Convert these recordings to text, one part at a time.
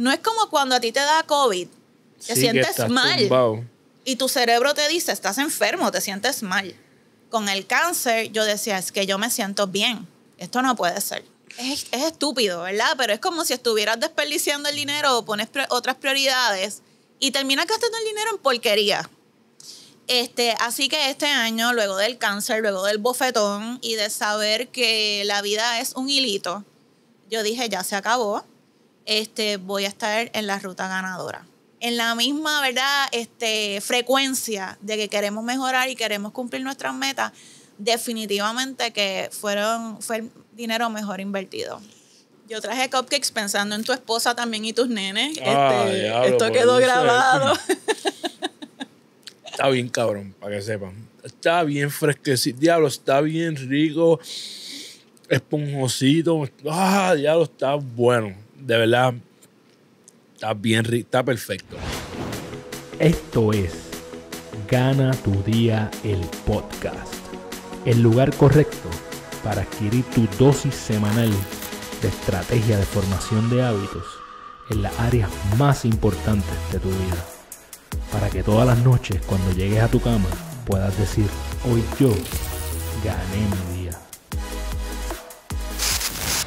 No es como cuando a ti te da COVID, te sientes mal y tu cerebro te dice, estás enfermo, te sientes mal. Con el cáncer yo decía, es que yo me siento bien, esto no puede ser. Es, estúpido, ¿verdad? Pero es como si estuvieras desperdiciando el dinero o pones otras prioridades y terminas gastando el dinero en porquería. Este, así que este año, luego del cáncer, luego del bofetón y de saber que la vida es un hilito, yo dije, ya se acabó, este, voy a estar en la ruta ganadora. En la misma, ¿verdad? Este, frecuencia de que queremos mejorar y queremos cumplir nuestras metas, definitivamente que fueron, fue el dinero mejor invertido. Yo traje cupcakes pensando en tu esposa también y tus nenes. Ah, este, esto quedó grabado. está bien, cabrón, para que sepan. Está bien fresquecito. Diablo, está bien rico. Esponjosito. Ah, diablo, está bueno de verdad, está bien, está perfecto. Esto es Gana tu Día el Podcast, el lugar correcto para adquirir tu dosis semanal de estrategia de formación de hábitos en las áreas más importantes de tu vida. Para que todas las noches cuando llegues a tu cama puedas decir, hoy yo gané mi día.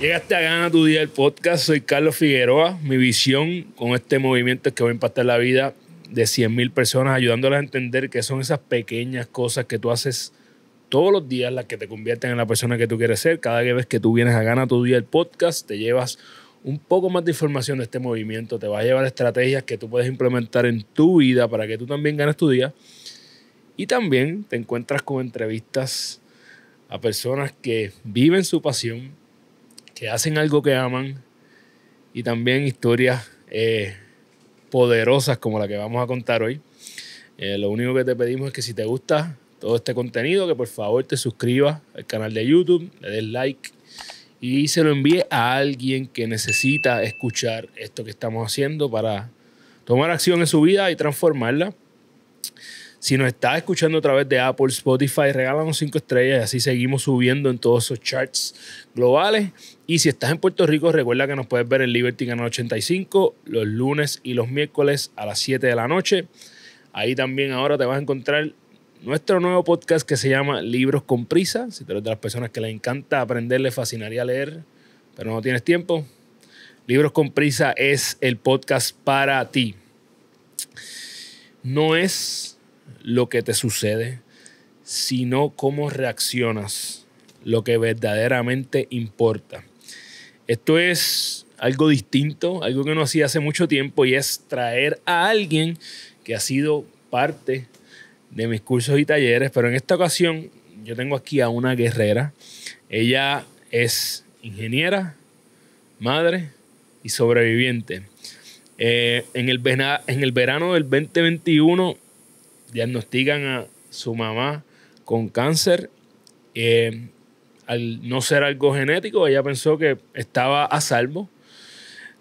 Llegaste a ganar tu día el podcast. Soy Carlos Figueroa. Mi visión con este movimiento es que va a impactar la vida de 100.000 personas, ayudándolas a entender que son esas pequeñas cosas que tú haces todos los días las que te convierten en la persona que tú quieres ser. Cada vez que tú vienes a ganar tu día el podcast, te llevas un poco más de información de este movimiento. Te va a llevar estrategias que tú puedes implementar en tu vida para que tú también ganes tu día. Y también te encuentras con entrevistas a personas que viven su pasión que hacen algo que aman y también historias eh, poderosas como la que vamos a contar hoy. Eh, lo único que te pedimos es que si te gusta todo este contenido, que por favor te suscribas al canal de YouTube, le des like y se lo envíe a alguien que necesita escuchar esto que estamos haciendo para tomar acción en su vida y transformarla. Si nos estás escuchando a través de Apple, Spotify, regálanos cinco estrellas y así seguimos subiendo en todos esos charts globales. Y si estás en Puerto Rico, recuerda que nos puedes ver en Liberty Canal 85 los lunes y los miércoles a las 7 de la noche. Ahí también ahora te vas a encontrar nuestro nuevo podcast que se llama Libros con Prisa. Si tú eres de las personas que les encanta aprender, les fascinaría leer, pero no tienes tiempo, Libros con Prisa es el podcast para ti. No es lo que te sucede, sino cómo reaccionas, lo que verdaderamente importa. Esto es algo distinto, algo que no hacía hace mucho tiempo y es traer a alguien que ha sido parte de mis cursos y talleres, pero en esta ocasión yo tengo aquí a una guerrera. Ella es ingeniera, madre y sobreviviente. Eh, en, el, en el verano del 2021 diagnostican a su mamá con cáncer. Eh, al no ser algo genético, ella pensó que estaba a salvo,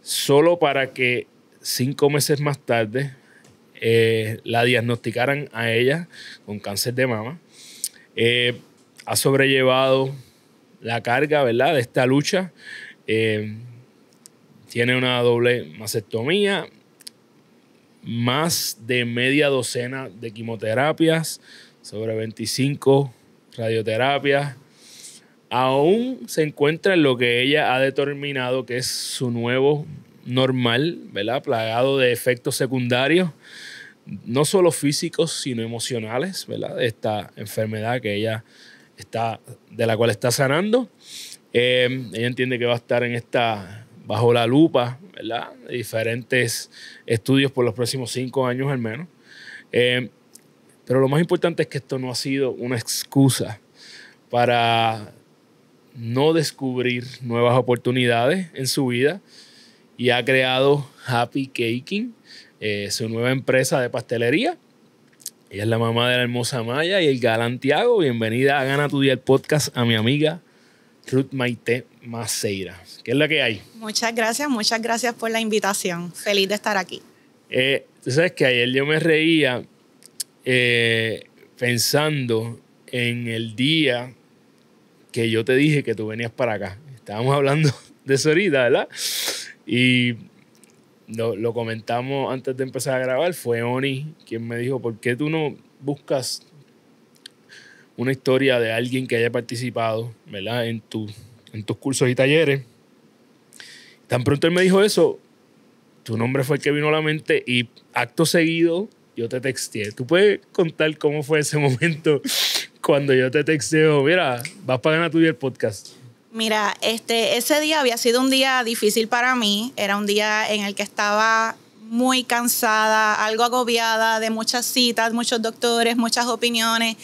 solo para que cinco meses más tarde eh, la diagnosticaran a ella con cáncer de mama. Eh, ha sobrellevado la carga, ¿verdad?, de esta lucha. tiene una doble mastectomía, más de media docena de quimioterapias, sobre 25 radioterapias. Aún se encuentra en lo que ella ha determinado que es su nuevo normal, ¿verdad? Plagado de efectos secundarios, no solo físicos, sino emocionales, ¿verdad? Esta enfermedad que ella está, de la cual está sanando. Eh, ella entiende que va a estar en esta, bajo la lupa de diferentes estudios por los próximos cinco años al menos. Eh, pero lo más importante es que esto no ha sido una excusa para no descubrir nuevas oportunidades en su vida y ha creado Happy Caking, eh, su nueva empresa de pastelería. Ella es la mamá de la hermosa Maya y el galán Bienvenida a Gana tu Día el podcast a mi amiga Ruth Maite Maceira. ¿Qué es la que hay? Muchas gracias, muchas gracias por la invitación. Feliz de estar aquí. Eh, tú sabes que ayer yo me reía eh, pensando en el día que yo te dije que tú venías para acá. Estábamos hablando de eso ahorita, ¿verdad? Y lo comentamos antes de empezar a grabar. Fue Oni quien me dijo, ¿por qué tú no buscas una historia de alguien que haya participado, ¿verdad? En, tu, en tus cursos y talleres. Tan pronto él me dijo eso, tu nombre fue el que vino a la mente y acto seguido yo te texteé. ¿Tú puedes contar cómo fue ese momento cuando yo te texteo, mira, vas para ganar tu día el podcast? Mira, este, ese día había sido un día difícil para mí. Era un día en el que estaba muy cansada, algo agobiada de muchas citas, muchos doctores, muchas opiniones.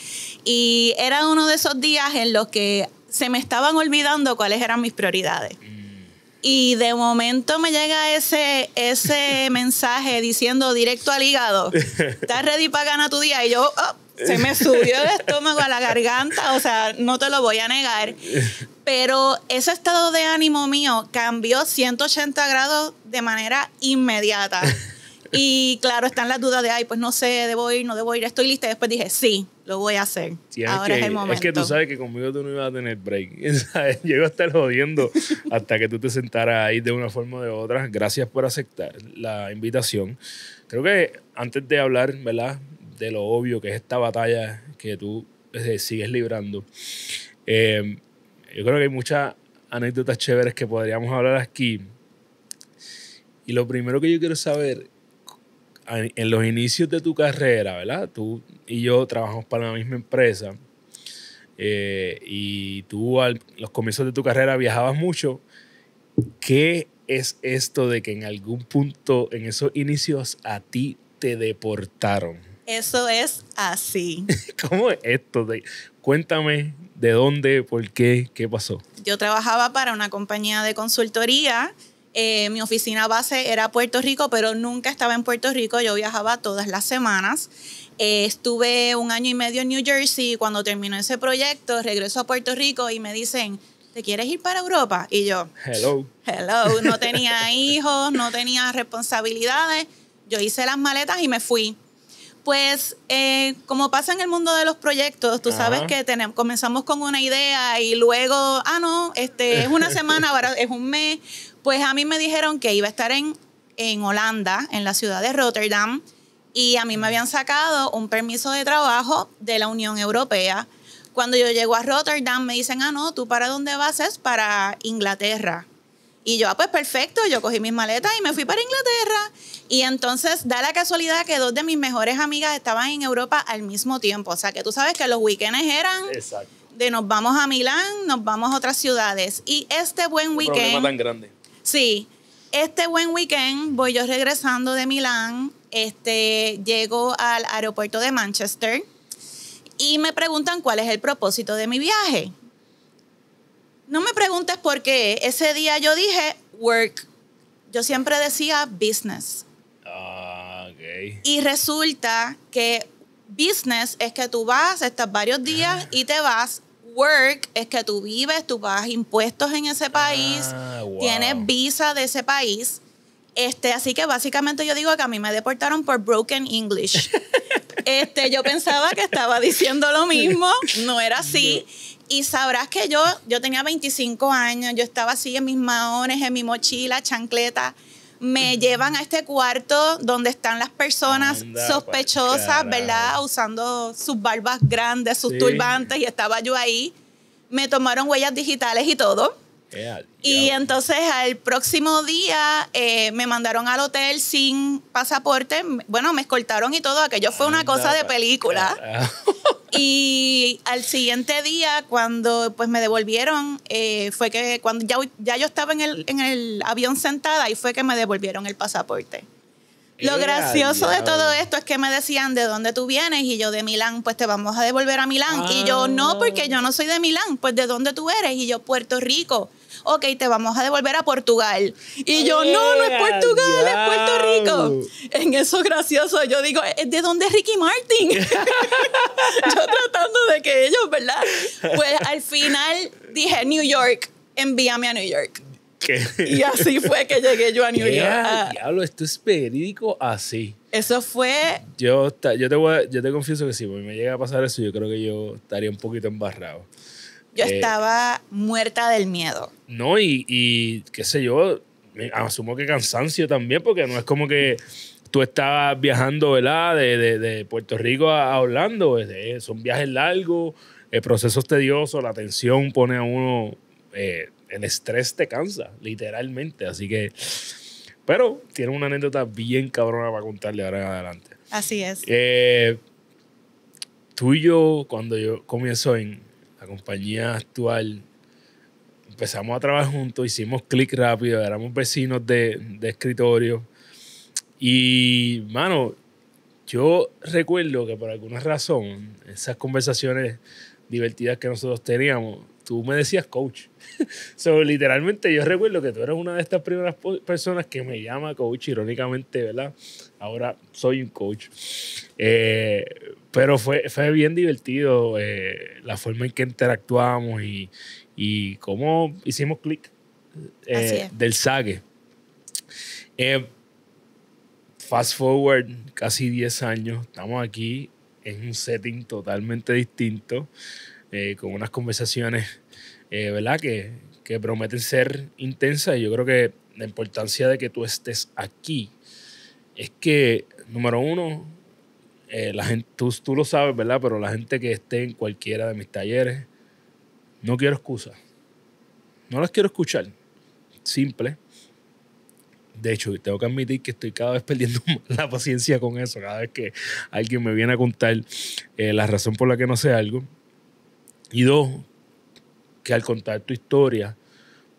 Y era uno de esos días en los que se me estaban olvidando cuáles eran mis prioridades. Y de momento me llega ese, ese mensaje diciendo directo al hígado, ¿estás ready para ganar tu día? Y yo, oh, se me subió el estómago a la garganta, o sea, no te lo voy a negar. Pero ese estado de ánimo mío cambió 180 grados de manera inmediata. Y claro, están las dudas de, ay, pues no sé, debo ir, no debo ir, estoy lista. Y después dije, sí, lo voy a hacer. Ahora es el momento. Es que tú sabes que conmigo tú no ibas a tener break. Llego a estar jodiendo hasta que tú te sentaras ahí de una forma o de otra. Gracias por aceptar la invitación. Creo que antes de hablar, ¿verdad? de lo obvio que es esta batalla que tú eh, sigues librando. Em, yo creo que hay muchas anécdotas chéveres que podríamos hablar aquí. Y lo primero que yo quiero saber, en los inicios de tu carrera, ¿verdad? Tú y yo trabajamos para la misma empresa. Eh, y tú a los comienzos de tu carrera viajabas mucho. ¿Qué es esto de que en algún punto, en esos inicios, a ti te deportaron? Eso es así. ¿Cómo es esto? cuéntame de dónde, por qué, qué pasó. Yo trabajaba para una compañía de consultoría. Eh, mi oficina base era Puerto Rico, pero nunca estaba en Puerto Rico. Yo viajaba todas las semanas. Eh, estuve un año y medio en New Jersey. Cuando terminó ese proyecto, regreso a Puerto Rico y me dicen, ¿te quieres ir para Europa? Y yo, hello. Hello, no tenía hijos, no tenía responsabilidades. Yo hice las maletas y me fui. Pues eh, como pasa en el mundo de los proyectos, tú sabes que tenemos, comenzamos con una idea y luego, ah, no, este, es una semana, es un mes. Pues a mí me dijeron que iba a estar en, en Holanda, en la ciudad de Rotterdam, y a mí me habían sacado un permiso de trabajo de la Unión Europea. Cuando yo llego a Rotterdam me dicen, ah, no, ¿tú para dónde vas? Es para Inglaterra. Y yo, ah, pues perfecto, yo cogí mis maletas y me fui para Inglaterra. Y entonces da la casualidad que dos de mis mejores amigas estaban en Europa al mismo tiempo. O sea que tú sabes que los weekends eran de nos vamos a Milán, nos vamos a otras ciudades. Y este buen weekend... problema tan grande. Sí, este buen weekend voy yo regresando de Milán, este, llego al aeropuerto de Manchester y me preguntan cuál es el propósito de mi viaje. No me preguntes por qué. Ese día yo dije work. Yo siempre decía business. Ah, ok. Y resulta que business es que tú vas, estás varios días y te vas. Work es que tú vives, tú pagas impuestos en ese país, ah, tienes visa de ese país. Este, así que básicamente yo digo que a mí me deportaron por broken English. Este, yo pensaba que estaba diciendo lo mismo, no era así. Y sabrás que yo, yo tenía 25 años, yo estaba así en mis maones, en mi mochila, chancleta. Me llevan a este cuarto donde están las personas sospechosas, ¿verdad? Usando sus barbas grandes, sus turbantes, y estaba yo ahí. Me tomaron huellas digitales y todo y entonces al próximo día eh, me mandaron al hotel sin pasaporte. Bueno, me escoltaron y todo. Aquello fue una cosa de película. y al siguiente día, cuando pues me devolvieron, eh, fue que cuando ya, yo estaba en el, avión sentada y fue que me devolvieron el pasaporte. Lo gracioso de todo esto es que me decían de dónde tú vienes y yo de Milán, pues te vamos a devolver a Milán. Y yo no, porque yo no soy de Milán, pues de dónde tú eres y yo Puerto Rico ok, te vamos a devolver a Portugal. Y yo, no, no es Portugal, es Puerto Rico. En eso gracioso, yo digo, eh, ¿de dónde es Ricky Martin? yo tratando de que ellos, ¿verdad? Pues al final dije, New York, envíame a New York. ¿Qué? Y así fue que llegué yo a New York. Ah. Diablo, esto es periódico así. Eso fue. Yo, te voy yo te confieso que si me llega a pasar eso, yo creo que yo estaría un poquito embarrado. Yo eh, estaba muerta del miedo. No, y, qué sé yo, asumo que cansancio también, porque no es como que tú estabas viajando, ¿verdad? De, de, de Puerto Rico a, Orlando, son viajes largos, el proceso tedioso, la tensión pone a uno, eh, el estrés te cansa, literalmente, así que... Pero tiene una anécdota bien cabrona para contarle ahora en adelante. Así es. Eh, tú y yo, cuando yo comienzo en, compañía actual, empezamos a trabajar juntos, hicimos clic rápido, éramos vecinos de, de escritorio. Y, mano, yo recuerdo que por alguna razón, esas conversaciones divertidas que nosotros teníamos, tú me decías coach. so, literalmente yo recuerdo que tú eras una de estas primeras personas que me llama coach, irónicamente, ¿verdad? Ahora soy un coach. Eh, pero fue, fue bien divertido eh, la forma en que interactuamos y, cómo hicimos clic eh, del saque eh, fast forward casi 10 años, estamos aquí en un setting totalmente distinto, con unas conversaciones, ¿verdad? Que, que prometen ser intensas y yo creo que la importancia de que tú estés aquí es que, número uno, eh, la gente, tú, lo sabes, ¿verdad? Pero la gente que esté en cualquiera de mis talleres, no quiero excusas. No las quiero escuchar. Simple. De hecho, tengo que admitir que estoy cada vez perdiendo la paciencia con eso. Cada vez que alguien me viene a contar eh, la razón por la que no sé algo. Y dos, que al contar tu historia,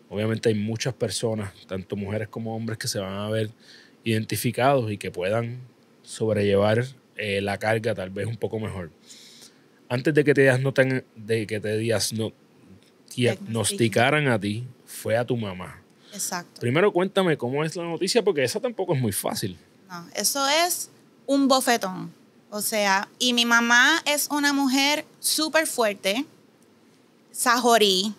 obviamente hay muchas personas, tanto mujeres como hombres, que se van a ver identificados y que puedan sobrellevar eh, la carga tal vez un poco mejor. Antes de que te, de que te diagnosticaran a ti, fue a tu mamá. Exacto. Primero cuéntame cómo es la noticia, porque esa tampoco es muy fácil. No, eso es un bofetón. O sea, y mi mamá es una mujer súper fuerte, sajorí,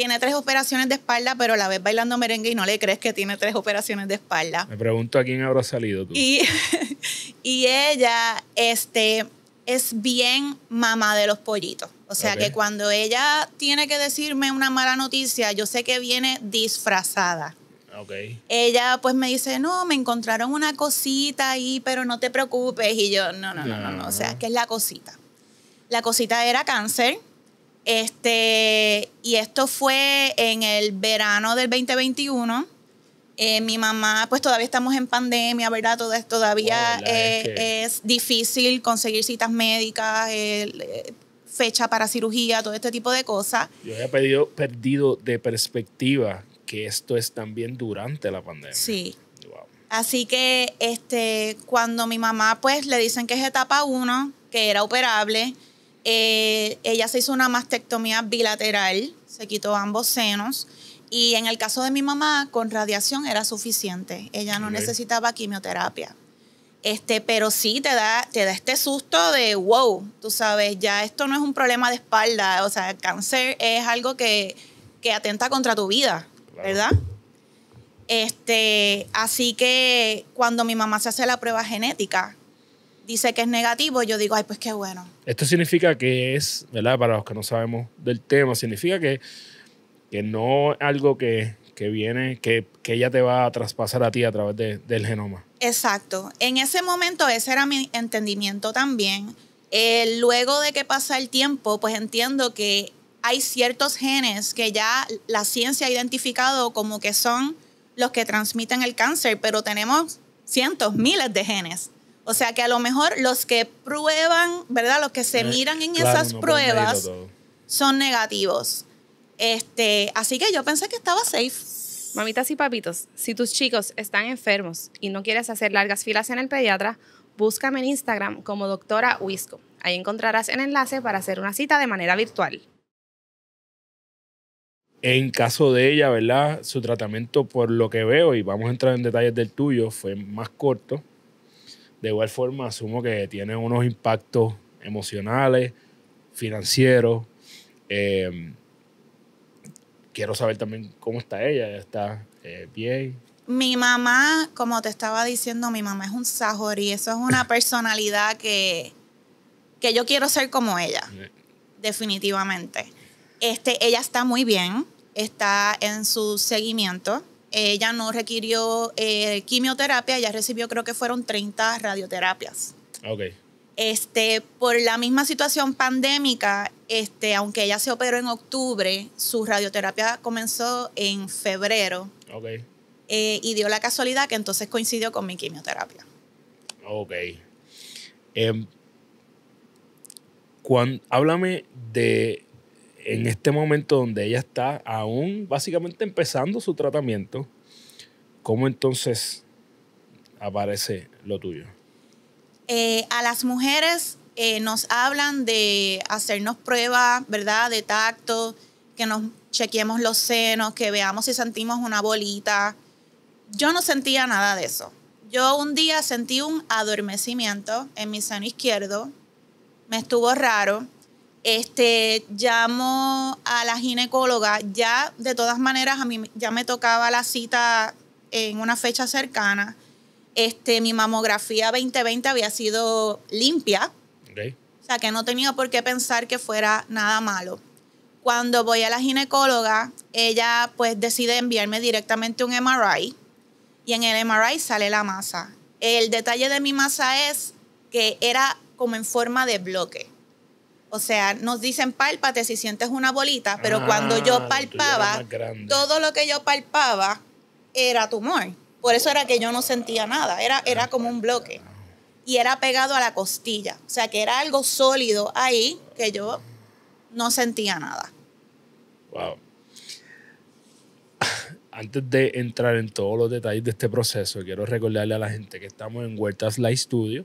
tiene tres operaciones de espalda, pero la ves bailando merengue y no le crees que tiene tres operaciones de espalda. Me pregunto a quién habrá salido tú. Y, y ella este, es bien mamá de los pollitos. O sea que cuando ella tiene que decirme una mala noticia, yo sé que viene disfrazada. Okay. Ella pues me dice, no, me encontraron una cosita ahí, pero no te preocupes. Y yo, no, no, no, no, no. O sea, que es la cosita. La cosita era cáncer este, y esto fue en el verano del 2021. Eh, mi mamá, pues todavía estamos en pandemia, ¿verdad? Todo, todavía eh, es, difícil conseguir citas médicas, eh, fecha para cirugía, todo este tipo de cosas. Yo había perdido, de perspectiva que esto es también durante la pandemia. Sí. Así que este, cuando mi mamá, pues le dicen que es etapa 1, que era operable, eh, ella se hizo una mastectomía bilateral, se quitó ambos senos. Y en el caso de mi mamá, con radiación era suficiente. Ella no necesitaba quimioterapia. Este, pero sí te da, te da este susto de wow, tú sabes, ya esto no es un problema de espalda. O sea, el cáncer es algo que, que atenta contra tu vida, ¿verdad? Este, así que cuando mi mamá se hace la prueba genética, dice que es negativo, yo digo, ay, pues qué bueno. Esto significa que es, ¿verdad? Para los que no sabemos del tema, significa que, que no es algo que, que viene, que, que, ella te va a traspasar a ti a través del genoma. Exacto. En ese momento ese era mi entendimiento también. Eh, luego de que pasa el tiempo, pues entiendo que hay ciertos genes que ya la ciencia ha identificado como que son los que transmiten el cáncer, pero tenemos cientos, miles de genes. O sea que a lo mejor los que prueban, ¿verdad? Los que se eh, miran en esas pruebas son negativos. Este, así que yo pensé que estaba safe. Mamitas y papitos, si tus chicos están enfermos y no quieres hacer largas filas en el pediatra, búscame en Instagram como doctora Wisco. Ahí encontrarás el enlace para hacer una cita de manera virtual. En caso de ella, ¿verdad? Su tratamiento, por lo que veo, y vamos a entrar en detalles del tuyo, fue más corto de igual forma, asumo que tiene unos impactos emocionales, financieros. Em, quiero saber también cómo está ella, está eh, bien. Mi mamá, como te estaba diciendo, mi mamá es un y eso es una personalidad que, que yo quiero ser como ella, eh. definitivamente. Este, ella está muy bien, está en su seguimiento, ella no requirió eh, quimioterapia, ella recibió creo que fueron 30 radioterapias. Ok. Este, por la misma situación pandémica, este, aunque ella se operó en octubre, su radioterapia comenzó en febrero. Ok. Eh, y dio la casualidad que entonces coincidió con mi quimioterapia. Ok. Em, cuando, háblame de en este momento donde ella está aún básicamente empezando su tratamiento, ¿cómo entonces aparece lo tuyo? Eh, a las mujeres eh, nos hablan de hacernos pruebas, ¿verdad? De tacto, que nos chequeemos los senos, que veamos si sentimos una bolita. Yo no sentía nada de eso. Yo un día sentí un adormecimiento en mi seno izquierdo. Me estuvo raro este, llamo a la ginecóloga, ya de todas maneras a mí ya me tocaba la cita en una fecha cercana. Este, mi mamografía 2020 había sido limpia. O sea, que no tenía por qué pensar que fuera nada malo. Cuando voy a la ginecóloga, ella pues decide enviarme directamente un MRI y en el MRI sale la masa. El detalle de mi masa es que era como en forma de bloque. O sea, nos dicen pálpate si sientes una bolita, pero ah, cuando yo palpaba, todo lo que yo palpaba era tumor. Por eso era que yo no sentía nada, era, era como un bloque. Y era pegado a la costilla. O sea, que era algo sólido ahí que yo no sentía nada. Wow. Antes de entrar en todos los detalles de este proceso, quiero recordarle a la gente que estamos en Huertas Live Studio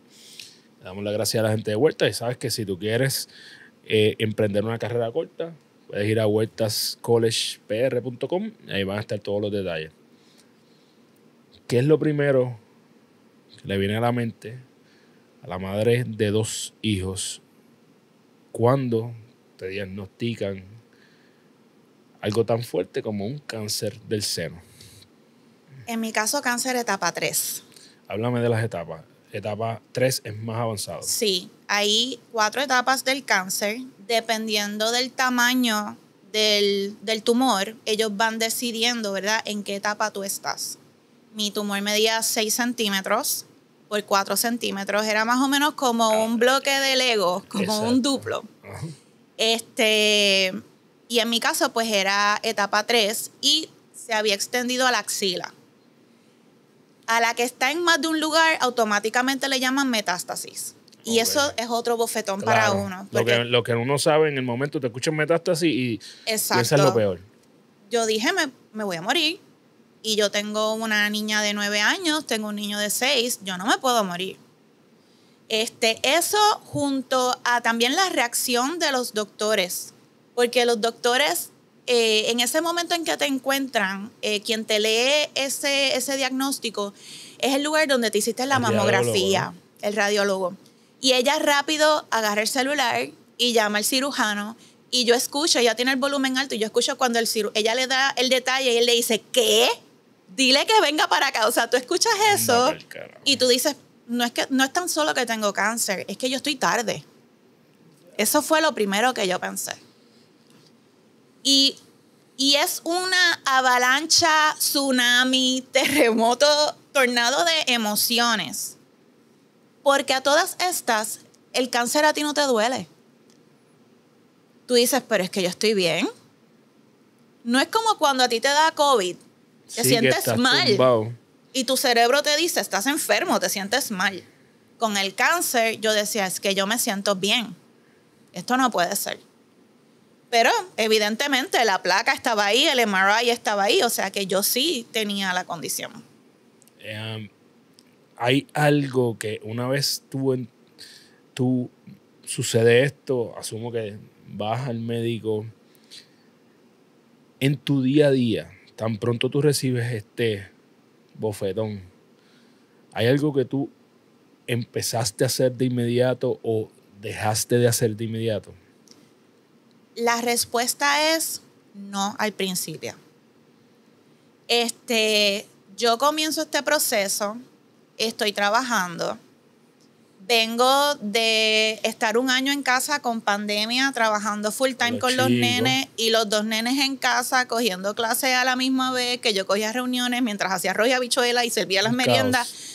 damos las gracias a la gente de Huertas y sabes que si tú quieres eh, emprender una carrera corta, puedes ir a huertascollegepr.com y ahí van a estar todos los detalles. ¿Qué es lo primero que le viene a la mente a la madre de dos hijos cuando te diagnostican algo tan fuerte como un cáncer del seno? En mi caso, cáncer etapa 3. Háblame de las etapas etapa 3 es más avanzado. Sí, hay cuatro etapas del cáncer. Dependiendo del tamaño del, tumor, ellos van decidiendo, ¿verdad?, en qué etapa tú estás. Mi tumor medía 6 centímetros por 4 centímetros. Era más o menos como un ah. bloque de Lego, como un duplo. Este, y en mi caso, pues era etapa 3 y se había extendido a la axila a la que está en más de un lugar, automáticamente le llaman metástasis. Y eso es otro bofetón para uno. Lo que, uno sabe en el momento, te escuchan metástasis y eso es lo peor. Yo dije, me, voy a morir. Y yo tengo una niña de nueve años, tengo un niño de seis, yo no me puedo morir. Este, eso junto a también la reacción de los doctores, porque los doctores eh, en ese momento en que te encuentran, eh, quien te lee ese, diagnóstico es el lugar donde te hiciste la mamografía, el radiólogo. Y ella rápido agarra el celular y llama al cirujano. Y yo escucho, ella tiene el volumen alto, y yo escucho cuando el cirujano, ella le da el detalle y él le dice, ¿qué? Dile que venga para acá. O sea, tú escuchas eso y tú dices, no es, que, no es tan solo que tengo cáncer, es que yo estoy tarde. Eso fue lo primero que yo pensé. Y, y es una avalancha, tsunami, terremoto, tornado de emociones. Porque a todas estas, el cáncer a ti no te duele. Tú dices, pero es que yo estoy bien. No es como cuando a ti te da COVID, te sientes mal. Y tu cerebro te dice, estás enfermo, te sientes mal. Con el cáncer yo decía, es que yo me siento bien. Esto no puede ser. Pero evidentemente la placa estaba ahí, el MRI estaba ahí, o sea que yo sí tenía la condición. Em, hay algo que una vez tú, tú sucede esto, asumo que vas al médico en tu día a día, tan pronto tú recibes este bofetón, ¿hay algo que tú empezaste a hacer de inmediato o dejaste de hacer de inmediato? La respuesta es no al principio. Este, yo comienzo este proceso, estoy trabajando, vengo de estar un año en casa con pandemia, trabajando full time con los nenes y los dos nenes en casa, cogiendo clase a la misma vez, que yo cogía reuniones mientras hacía arroz y habichuela y servía las meriendas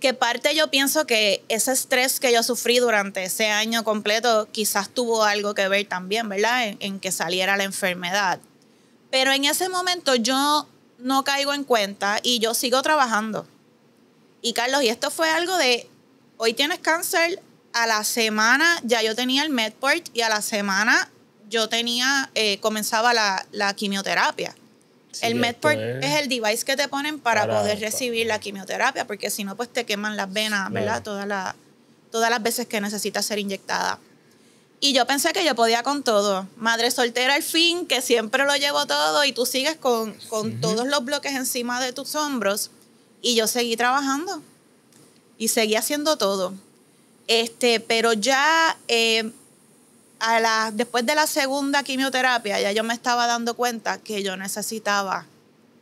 que parte yo pienso que ese estrés que yo sufrí durante ese año completo quizás tuvo algo que ver también, ¿verdad? En, que saliera la enfermedad. Pero en ese momento yo no caigo en cuenta y yo sigo trabajando. Y Carlos, y esto fue algo de, hoy tienes cáncer, a la semana ya yo tenía el Medport y a la semana yo tenía, eh, comenzaba la quimioterapia el MedPort es, el device que te ponen para, poder recibir la quimioterapia, porque si no, pues te queman las venas, ¿verdad? Todas, todas las veces que necesitas ser inyectada. Y yo pensé que yo podía con todo. Madre soltera al fin, que siempre lo llevo todo y tú sigues con, todos los bloques encima de tus hombros. Y yo seguí trabajando y seguí haciendo todo. Este, pero ya eh, después de la segunda quimioterapia, ya yo me estaba dando cuenta que yo necesitaba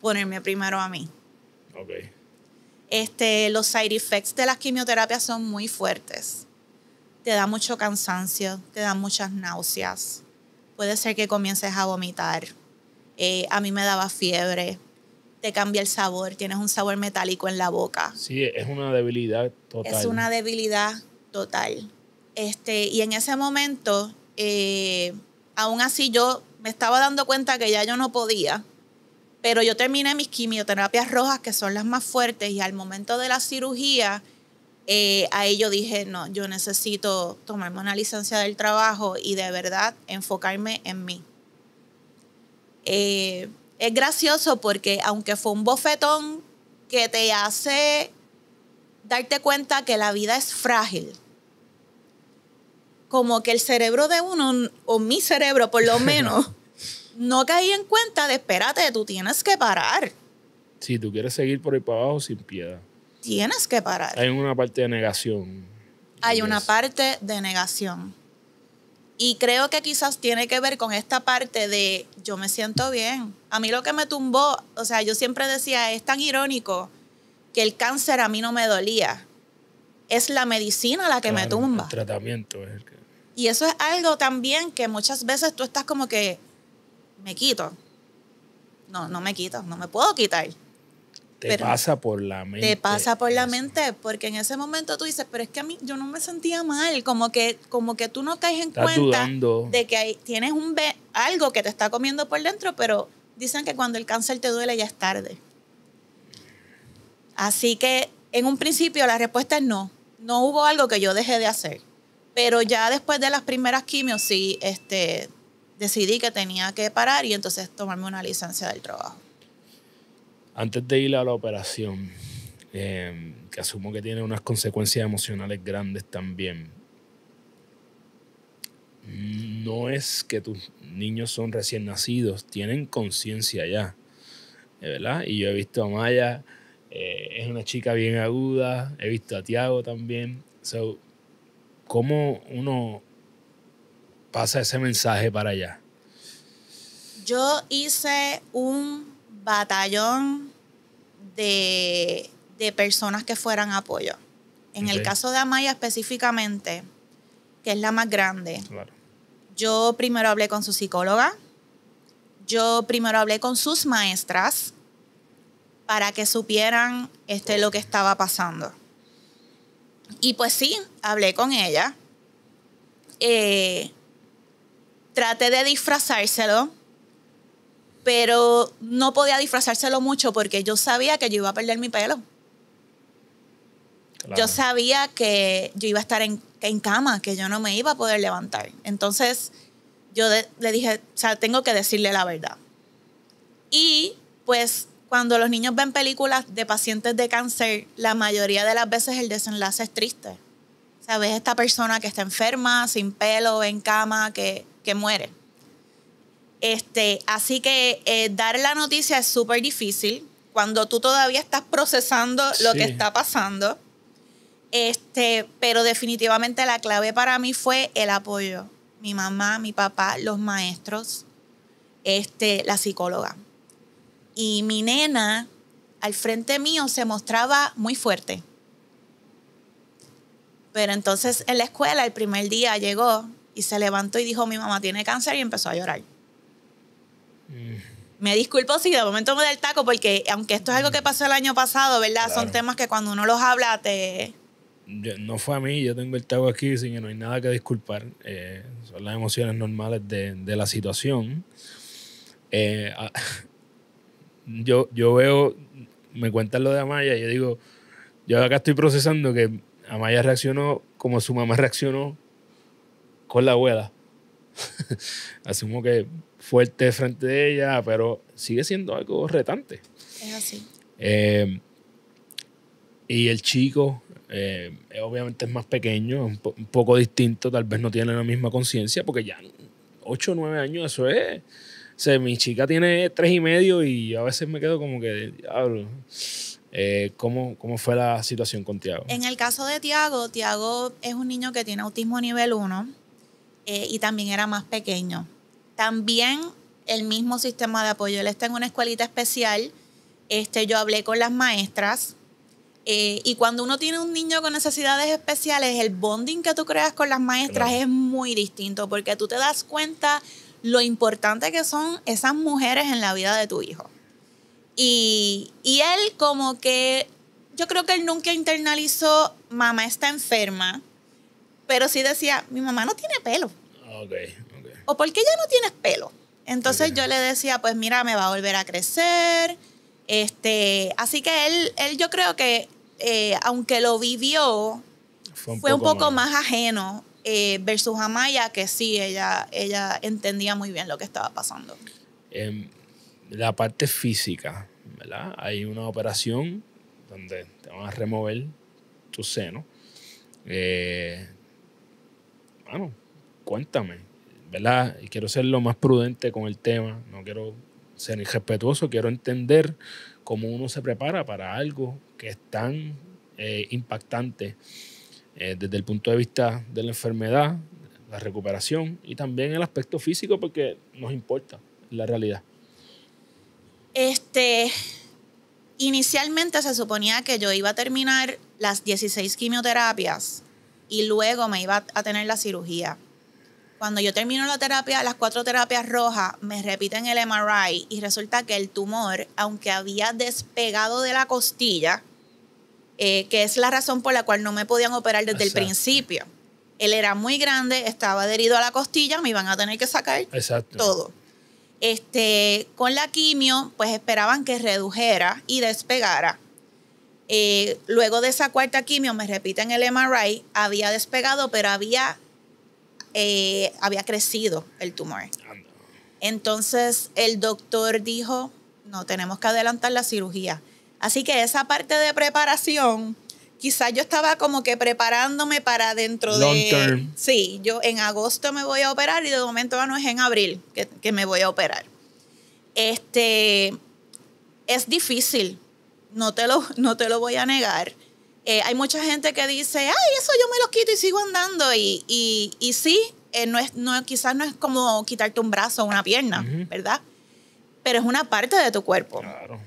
ponerme primero a mí. Este, los side effects de las quimioterapias son muy fuertes. Te da mucho cansancio, te dan muchas náuseas. Puede ser que comiences a vomitar. Eh, a mí me daba fiebre. Te cambia el sabor, tienes un sabor metálico en la boca. Sí, es una debilidad total. Es una debilidad total. Este, y en ese momento eh, aún así yo me estaba dando cuenta que ya yo no podía, pero yo terminé mis quimioterapias rojas, que son las más fuertes, y al momento de la cirugía, a eh, ahí dije, no, yo necesito tomarme una licencia del trabajo y de verdad enfocarme en mí. Eh, es gracioso porque aunque fue un bofetón que te hace darte cuenta que la vida es frágil, como que el cerebro de uno, o mi cerebro por lo menos, no caí en cuenta de, espérate, tú tienes que parar. Si tú quieres seguir por ahí para abajo sin piedad. Tienes que parar. Hay una parte de negación. Hay una parte de negación. Y creo que quizás tiene que ver con esta parte de yo me siento bien. A mí lo que me tumbó, o sea, yo siempre decía, es tan irónico que el cáncer a mí no me dolía. Es la medicina la que me tumba. El tratamiento es el que... Y eso es algo también que muchas veces tú estás como que, me quito. No, no me quito, no me puedo quitar. Te pasa por la mente. Te pasa por la mente, porque en ese momento tú dices, pero es que a mí yo no me sentía mal, como que, como que tú no caes en cuenta de que tienes un algo que te está comiendo por dentro, pero dicen que cuando el cáncer te duele ya es tarde. Así que en un principio la respuesta es no, no hubo algo que yo dejé de hacer. Pero ya después de las primeras quimios, sí, este, decidí que tenía que parar y entonces tomarme una licencia del trabajo. Antes de ir a la operación, em, que asumo que tiene unas consecuencias emocionales grandes también, no es que tus niños son recién nacidos, tienen conciencia ya, ¿verdad? Y yo he visto a Maya, eh, es una chica bien aguda, he visto a Tiago también. So, ¿Cómo uno pasa ese mensaje para allá? Yo hice un batallón de, personas que fueran apoyo. En el caso de Amaya específicamente, que es la más grande, yo primero hablé con su psicóloga, yo primero hablé con sus maestras para que supieran este, lo que estaba pasando. Y pues sí, hablé con ella. Eh, traté de disfrazárselo, pero no podía disfrazárselo mucho porque yo sabía que yo iba a perder mi pelo. Yo sabía que yo iba a estar en, cama, que yo no me iba a poder levantar. Entonces yo le dije, o sea, tengo que decirle la verdad. Y pues cuando los niños ven películas de pacientes de cáncer, la mayoría de las veces el desenlace es triste. sabes esta persona que está enferma, sin pelo, en cama, que, muere. Este, así que eh, dar la noticia es súper difícil cuando tú todavía estás procesando lo que está pasando. Este, pero definitivamente la clave para mí fue el apoyo. Mi mamá, mi papá, los maestros, este, la psicóloga y mi nena al frente mío se mostraba muy fuerte. Pero entonces en la escuela el primer día llegó y se levantó y dijo, mi mamá tiene cáncer y empezó a llorar. Mm. Me disculpo si de momento me da el taco porque aunque esto es algo mm. que pasó el año pasado, ¿verdad? Son temas que cuando uno los habla te... No fue a mí, yo tengo el taco aquí, sin que no hay nada que disculpar. Eh, son las emociones normales de, de la situación. Eh, yo, yo veo, me cuentan lo de Amaya y yo digo, yo acá estoy procesando que Amaya reaccionó como su mamá reaccionó con la abuela. Asumo que fuerte frente de ella, pero sigue siendo algo retante. Es así. Eh, y el chico, eh, obviamente es más pequeño, un, un, poco distinto, tal vez no tiene la misma conciencia, porque ya 8 o 9 años, eso es sea, mi chica tiene tres y medio y a veces me quedo como que, diablo. Eh, ¿cómo, ¿cómo, fue la situación con Tiago? En el caso de Tiago, Tiago es un niño que tiene autismo nivel 1 eh, y también era más pequeño. También el mismo sistema de apoyo. Él está en una escuelita especial. Este, yo hablé con las maestras. Eh, y cuando uno tiene un niño con necesidades especiales, el bonding que tú creas con las maestras es muy distinto porque tú te das cuenta lo importante que son esas mujeres en la vida de tu hijo. Y, él como que, yo creo que él nunca internalizó, mamá está enferma, pero sí decía, mi mamá no tiene pelo. Okay, okay. O porque ya no tienes pelo. Entonces yo le decía, pues mira, me va a volver a crecer. Este, así que él, él yo creo que, eh, aunque lo vivió, fue un, poco, más ajeno eh, versus Amaya, que sí, ella, ella entendía muy bien lo que estaba pasando. Em, la parte física, ¿verdad? Hay una operación donde te van a remover tu seno. bueno, eh, cuéntame, ¿verdad? Quiero ser lo más prudente con el tema, no quiero ser irrespetuoso, quiero entender cómo uno se prepara para algo que es tan eh, impactante eh, desde el punto de vista de la enfermedad, la recuperación y también el aspecto físico porque nos importa la realidad. Este, inicialmente se suponía que yo iba a terminar las 16 quimioterapias y luego me iba a tener la cirugía. Cuando yo termino la terapia, las cuatro terapias rojas, me repiten el MRI y resulta que el tumor, aunque había despegado de la costilla, eh, que es la razón por la cual no me podían operar desde el principio. Él era muy grande, estaba adherido a la costilla, me iban a tener que sacar todo. Este, con la quimio, pues esperaban que redujera y despegara. Eh, luego de esa cuarta quimio, me repiten el MRI, había despegado, pero había, eh, había crecido el tumor. Entonces el doctor dijo, no tenemos que adelantar la cirugía. Así que esa parte de preparación, quizás yo estaba como que preparándome para dentro de... Sí, yo en agosto me voy a operar y de momento no es en abril que, me voy a operar. Este, es difícil, no te lo, no te lo voy a negar. Eh, hay mucha gente que dice, ay, eso yo me lo quito y sigo andando. Y, y, sí, eh, no es, no, quizás no es como quitarte un brazo o una pierna, ¿verdad? Pero es una parte de tu cuerpo. Claro.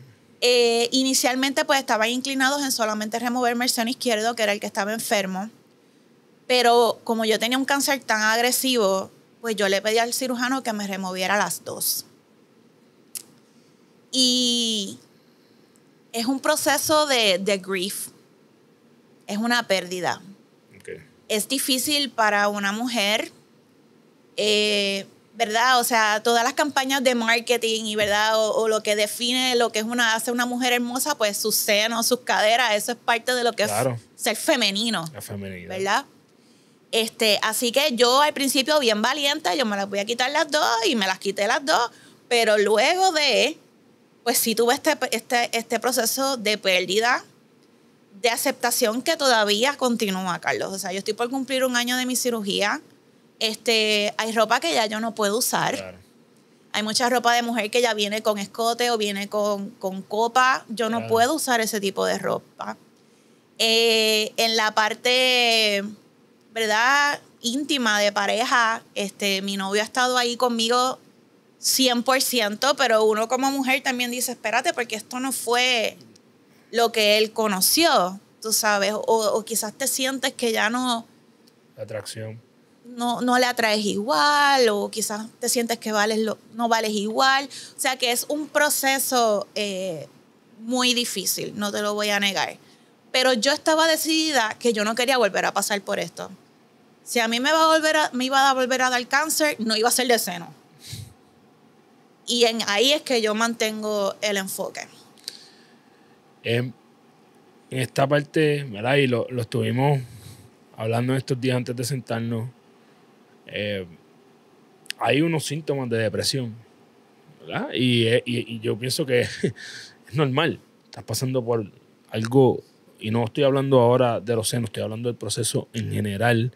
Eh, inicialmente pues estaban inclinados en solamente remover el seno izquierdo, que era el que estaba enfermo. Pero como yo tenía un cáncer tan agresivo, pues yo le pedí al cirujano que me removiera las dos. Y es un proceso de, grief, es una pérdida. Es difícil para una mujer. Eh, ¿verdad? O sea, todas las campañas de marketing y, ¿verdad? O, lo que define lo que es una, hace una mujer hermosa, pues sus senos, sus caderas, eso es parte de lo que es ser femenino. ¿Verdad? Este, así que yo al principio bien valiente, yo me las voy a quitar las dos y me las quité las dos, pero luego de, pues sí tuve este, este, este proceso de pérdida, de aceptación que todavía continúa, Carlos. O sea, yo estoy por cumplir un año de mi cirugía. Este, hay ropa que ya yo no puedo usar. Hay mucha ropa de mujer que ya viene con escote o viene con, con copa. Yo no puedo usar ese tipo de ropa. Eh, en la parte, ¿verdad? íntima de pareja, este, mi novio ha estado ahí conmigo 100%, pero uno como mujer también dice, espérate, porque esto no fue lo que él conoció, tú sabes, o, o quizás te sientes que ya no... atracción no, no le atraes igual o quizás te sientes que vales lo, no vales igual. O sea que es un proceso eh, muy difícil, no te lo voy a negar. Pero yo estaba decidida que yo no quería volver a pasar por esto. Si a mí me, va a volver me iba a volver a dar cáncer, no iba a ser de seno. Y en, ahí es que yo mantengo el enfoque. Em, en, esta parte, ¿verdad? Y lo, lo estuvimos hablando estos días antes de sentarnos eh, hay unos síntomas de depresión. ¿verdad? Y, eh, yo pienso que es normal. Estás pasando por algo, y no estoy hablando ahora de del océano, estoy hablando del proceso en general.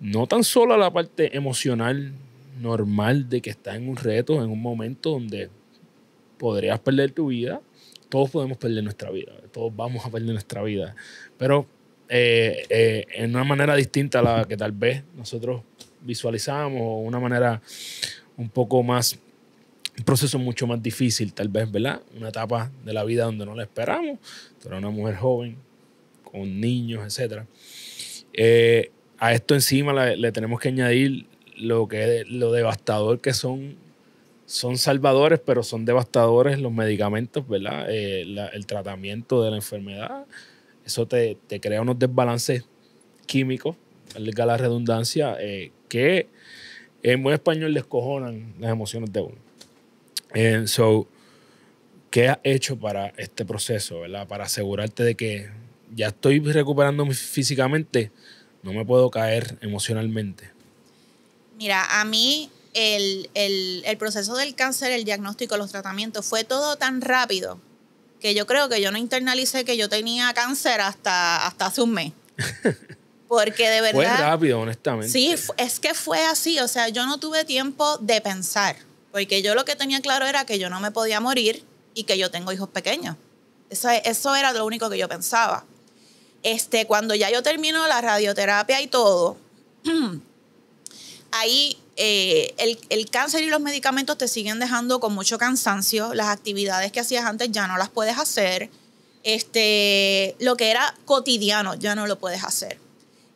No tan solo la parte emocional normal de que estás en un reto, en un momento donde podrías perder tu vida. Todos podemos perder nuestra vida, todos vamos a perder nuestra vida. Pero eh, eh, en una manera distinta a la que tal vez nosotros visualizamos, o una manera un poco más, un proceso mucho más difícil, tal vez, ¿verdad? Una etapa de la vida donde no la esperamos, pero una mujer joven, con niños, etc. Eh, a esto encima le, tenemos que añadir lo, que, lo devastador que son son salvadores, pero son devastadores los medicamentos, ¿verdad? el tratamiento de la enfermedad, eso te, crea unos desbalances químicos, la redundancia, eh, que en buen español cojonan las emociones de uno. And so, ¿qué has hecho para este proceso, verdad? Para asegurarte de que ya estoy recuperándome físicamente, no me puedo caer emocionalmente. Mira, a mí el proceso del cáncer, el diagnóstico, los tratamientos, fue todo tan rápido que yo creo que yo no internalicé que yo tenía cáncer hasta, hasta hace un mes. Porque de verdad. Fue rápido, honestamente. Sí, es que fue así. O sea, yo no tuve tiempo de pensar. Porque yo lo que tenía claro era que yo no me podía morir y que yo tengo hijos pequeños. Eso, era lo único que yo pensaba. Este, cuando ya yo termino la radioterapia y todo, ahí eh, el, el, cáncer y los medicamentos te siguen dejando con mucho cansancio, las actividades que hacías antes ya no las puedes hacer, este, lo que era cotidiano ya no lo puedes hacer.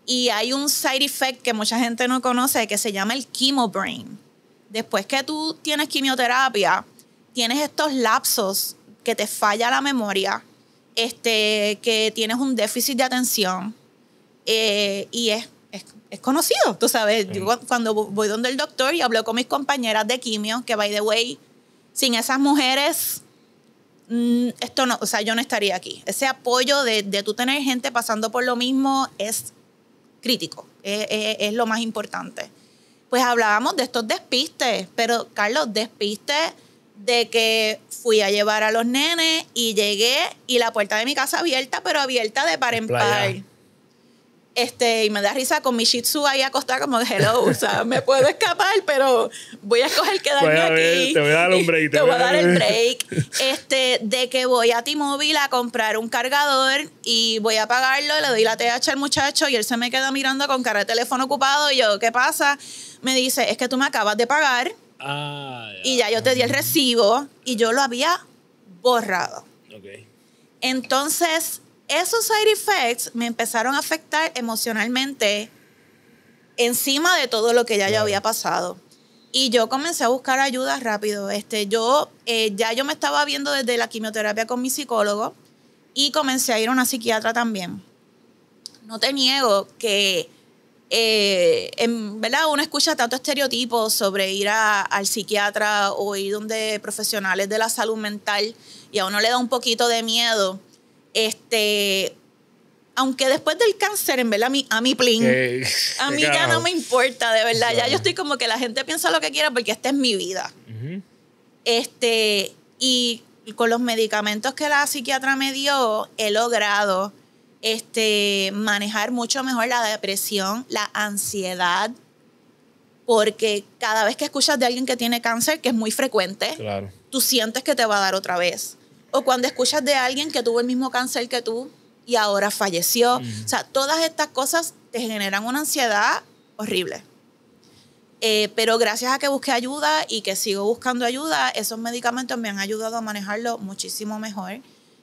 Y hay un side effect que mucha gente no conoce que se llama el chemo brain. Después que tú tienes quimioterapia, tienes estos lapsos que te falla la memoria, este, que tienes un déficit de atención eh, y es es conocido, tú sabes. Yo cuando voy donde el doctor y hablo con mis compañeras de quimio, que by the way, sin esas mujeres, mm, esto no, o sea, yo no estaría aquí. Ese apoyo de, tú tener gente pasando por lo mismo es crítico, es, e, es lo más importante. Pues hablábamos de estos despistes, pero Carlos, despiste de que fui a llevar a los nenes y llegué y la puerta de mi casa abierta, pero abierta de par en par. Este, y me da risa con mi Shih Tzu ahí acostada como de hello, o sea, me puedo escapar, pero voy a escoger quedarme aquí. Te voy a dar un break. Te, voy a dar el break. Este, de que voy a T-Mobile a comprar un cargador y voy a pagarlo, le doy la TH al muchacho y él se me queda mirando con cara de teléfono ocupado y yo, ¿qué pasa? Me dice, es que tú me acabas de pagar ah, y ya yo te di el recibo y yo lo había borrado. Okay. Entonces, esos side effects me empezaron a afectar emocionalmente encima de todo lo que ya había pasado. Y yo comencé a buscar ayuda rápido. Este, yo eh, ya yo me estaba viendo desde la quimioterapia con mi psicólogo y comencé a ir a una psiquiatra también. No te niego que eh, en, ¿verdad? uno escucha tanto estereotipos sobre ir al psiquiatra o ir donde profesionales de la salud mental y a uno le da un poquito de miedo. Este, aunque después del cáncer, en verdad, a mí, a mí a mí ya no me importa, de verdad. Ya yo estoy como que la gente piensa lo que quiera porque esta es mi vida. Este, y con los medicamentos que la psiquiatra me dio, he logrado este, manejar mucho mejor la depresión, la ansiedad, porque cada vez que escuchas de alguien que tiene cáncer, que es muy frecuente, tú sientes que te va a dar otra vez. O cuando escuchas de alguien que tuvo el mismo cáncer que tú y ahora falleció. O sea, todas estas cosas te generan una ansiedad horrible. Eh, pero gracias a que busqué ayuda y que sigo buscando ayuda, esos medicamentos me han ayudado a manejarlo muchísimo mejor.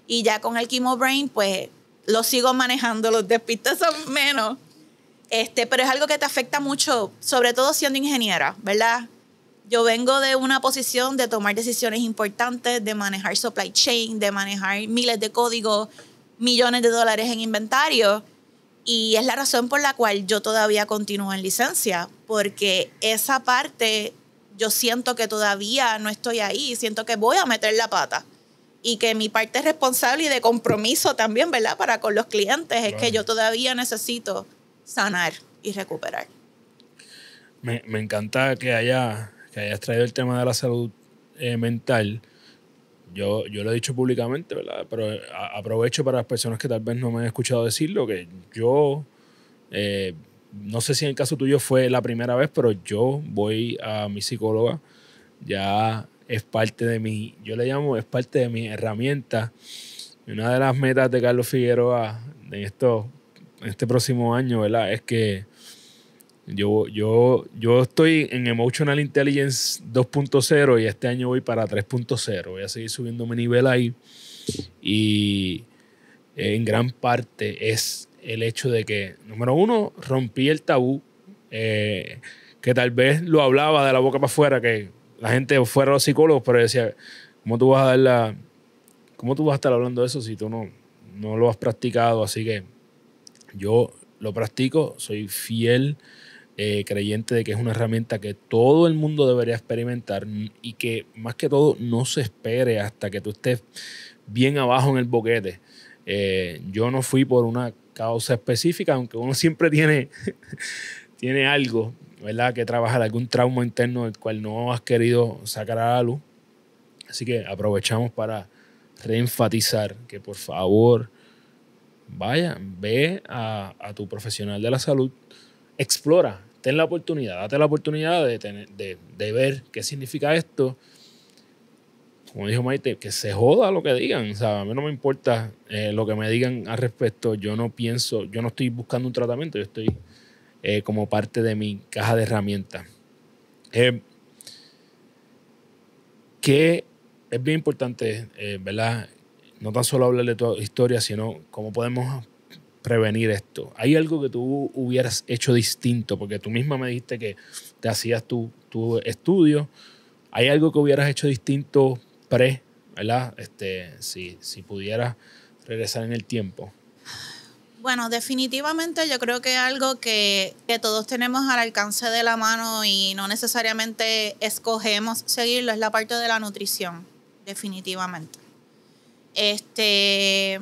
Y ya con el Chemo Brain, pues lo sigo manejando, los despistes son menos. Este, pero es algo que te afecta mucho, sobre todo siendo ingeniera, ¿verdad? yo vengo de una posición de tomar decisiones importantes, de manejar supply chain, de manejar miles de códigos, millones de dólares en inventario. Y es la razón por la cual yo todavía continúo en licencia, porque esa parte yo siento que todavía no estoy ahí, siento que voy a meter la pata y que mi parte responsable y de compromiso también, ¿verdad? Para con los clientes, es que yo todavía necesito sanar y recuperar. Me, me encanta que haya que hayas traído el tema de la salud eh, mental. Yo, yo lo he dicho públicamente, ¿verdad? Pero eh, aprovecho para las personas que tal vez no me han escuchado decirlo, que yo, eh, no sé si en el caso tuyo fue la primera vez, pero yo voy a mi psicóloga, ya es parte de mi, yo le llamo, es parte de mi herramienta. una de las metas de Carlos Figueroa en, esto, en este próximo año, ¿verdad? Es que yo, yo, estoy en Emotional Intelligence 2.0 y este año voy para 3.0. Voy a seguir subiendo mi nivel ahí. Y en gran parte es el hecho de que, número uno, rompí el tabú, eh, que tal vez lo hablaba de la boca para afuera, que la gente fuera los psicólogos, pero decía, ¿cómo tú vas a dar la, ¿Cómo tú vas a estar hablando de eso si tú no, no lo has practicado? Así que yo lo practico, soy fiel eh, creyente de que es una herramienta que todo el mundo debería experimentar y que más que todo no se espere hasta que tú estés bien abajo en el boquete. Eh, yo no fui por una causa específica, aunque uno siempre tiene, tiene algo, ¿verdad? Que trabajar, algún trauma interno del cual no has querido sacar a la luz. Así que aprovechamos para reenfatizar que por favor, vaya, ve a, a tu profesional de la salud, explora, ten la oportunidad, date la oportunidad de, de, ver qué significa esto. Como dijo Maite, que se joda lo que digan. O a mí no me importa eh, lo que me digan al respecto. Yo no pienso, yo no estoy buscando un tratamiento, yo estoy eh, como parte de mi caja de herramientas. Eh, que es bien importante, ¿verdad? No tan solo hablar de tu historia, sino cómo podemos prevenir esto? ¿Hay algo que tú hubieras hecho distinto? Porque tú misma me dijiste que te hacías tu, estudio. ¿Hay algo que hubieras hecho distinto pre, ¿verdad? Este, si, pudieras regresar en el tiempo. Bueno, definitivamente yo creo que algo que, que, todos tenemos al alcance de la mano y no necesariamente escogemos seguirlo es la parte de la nutrición, definitivamente. Este,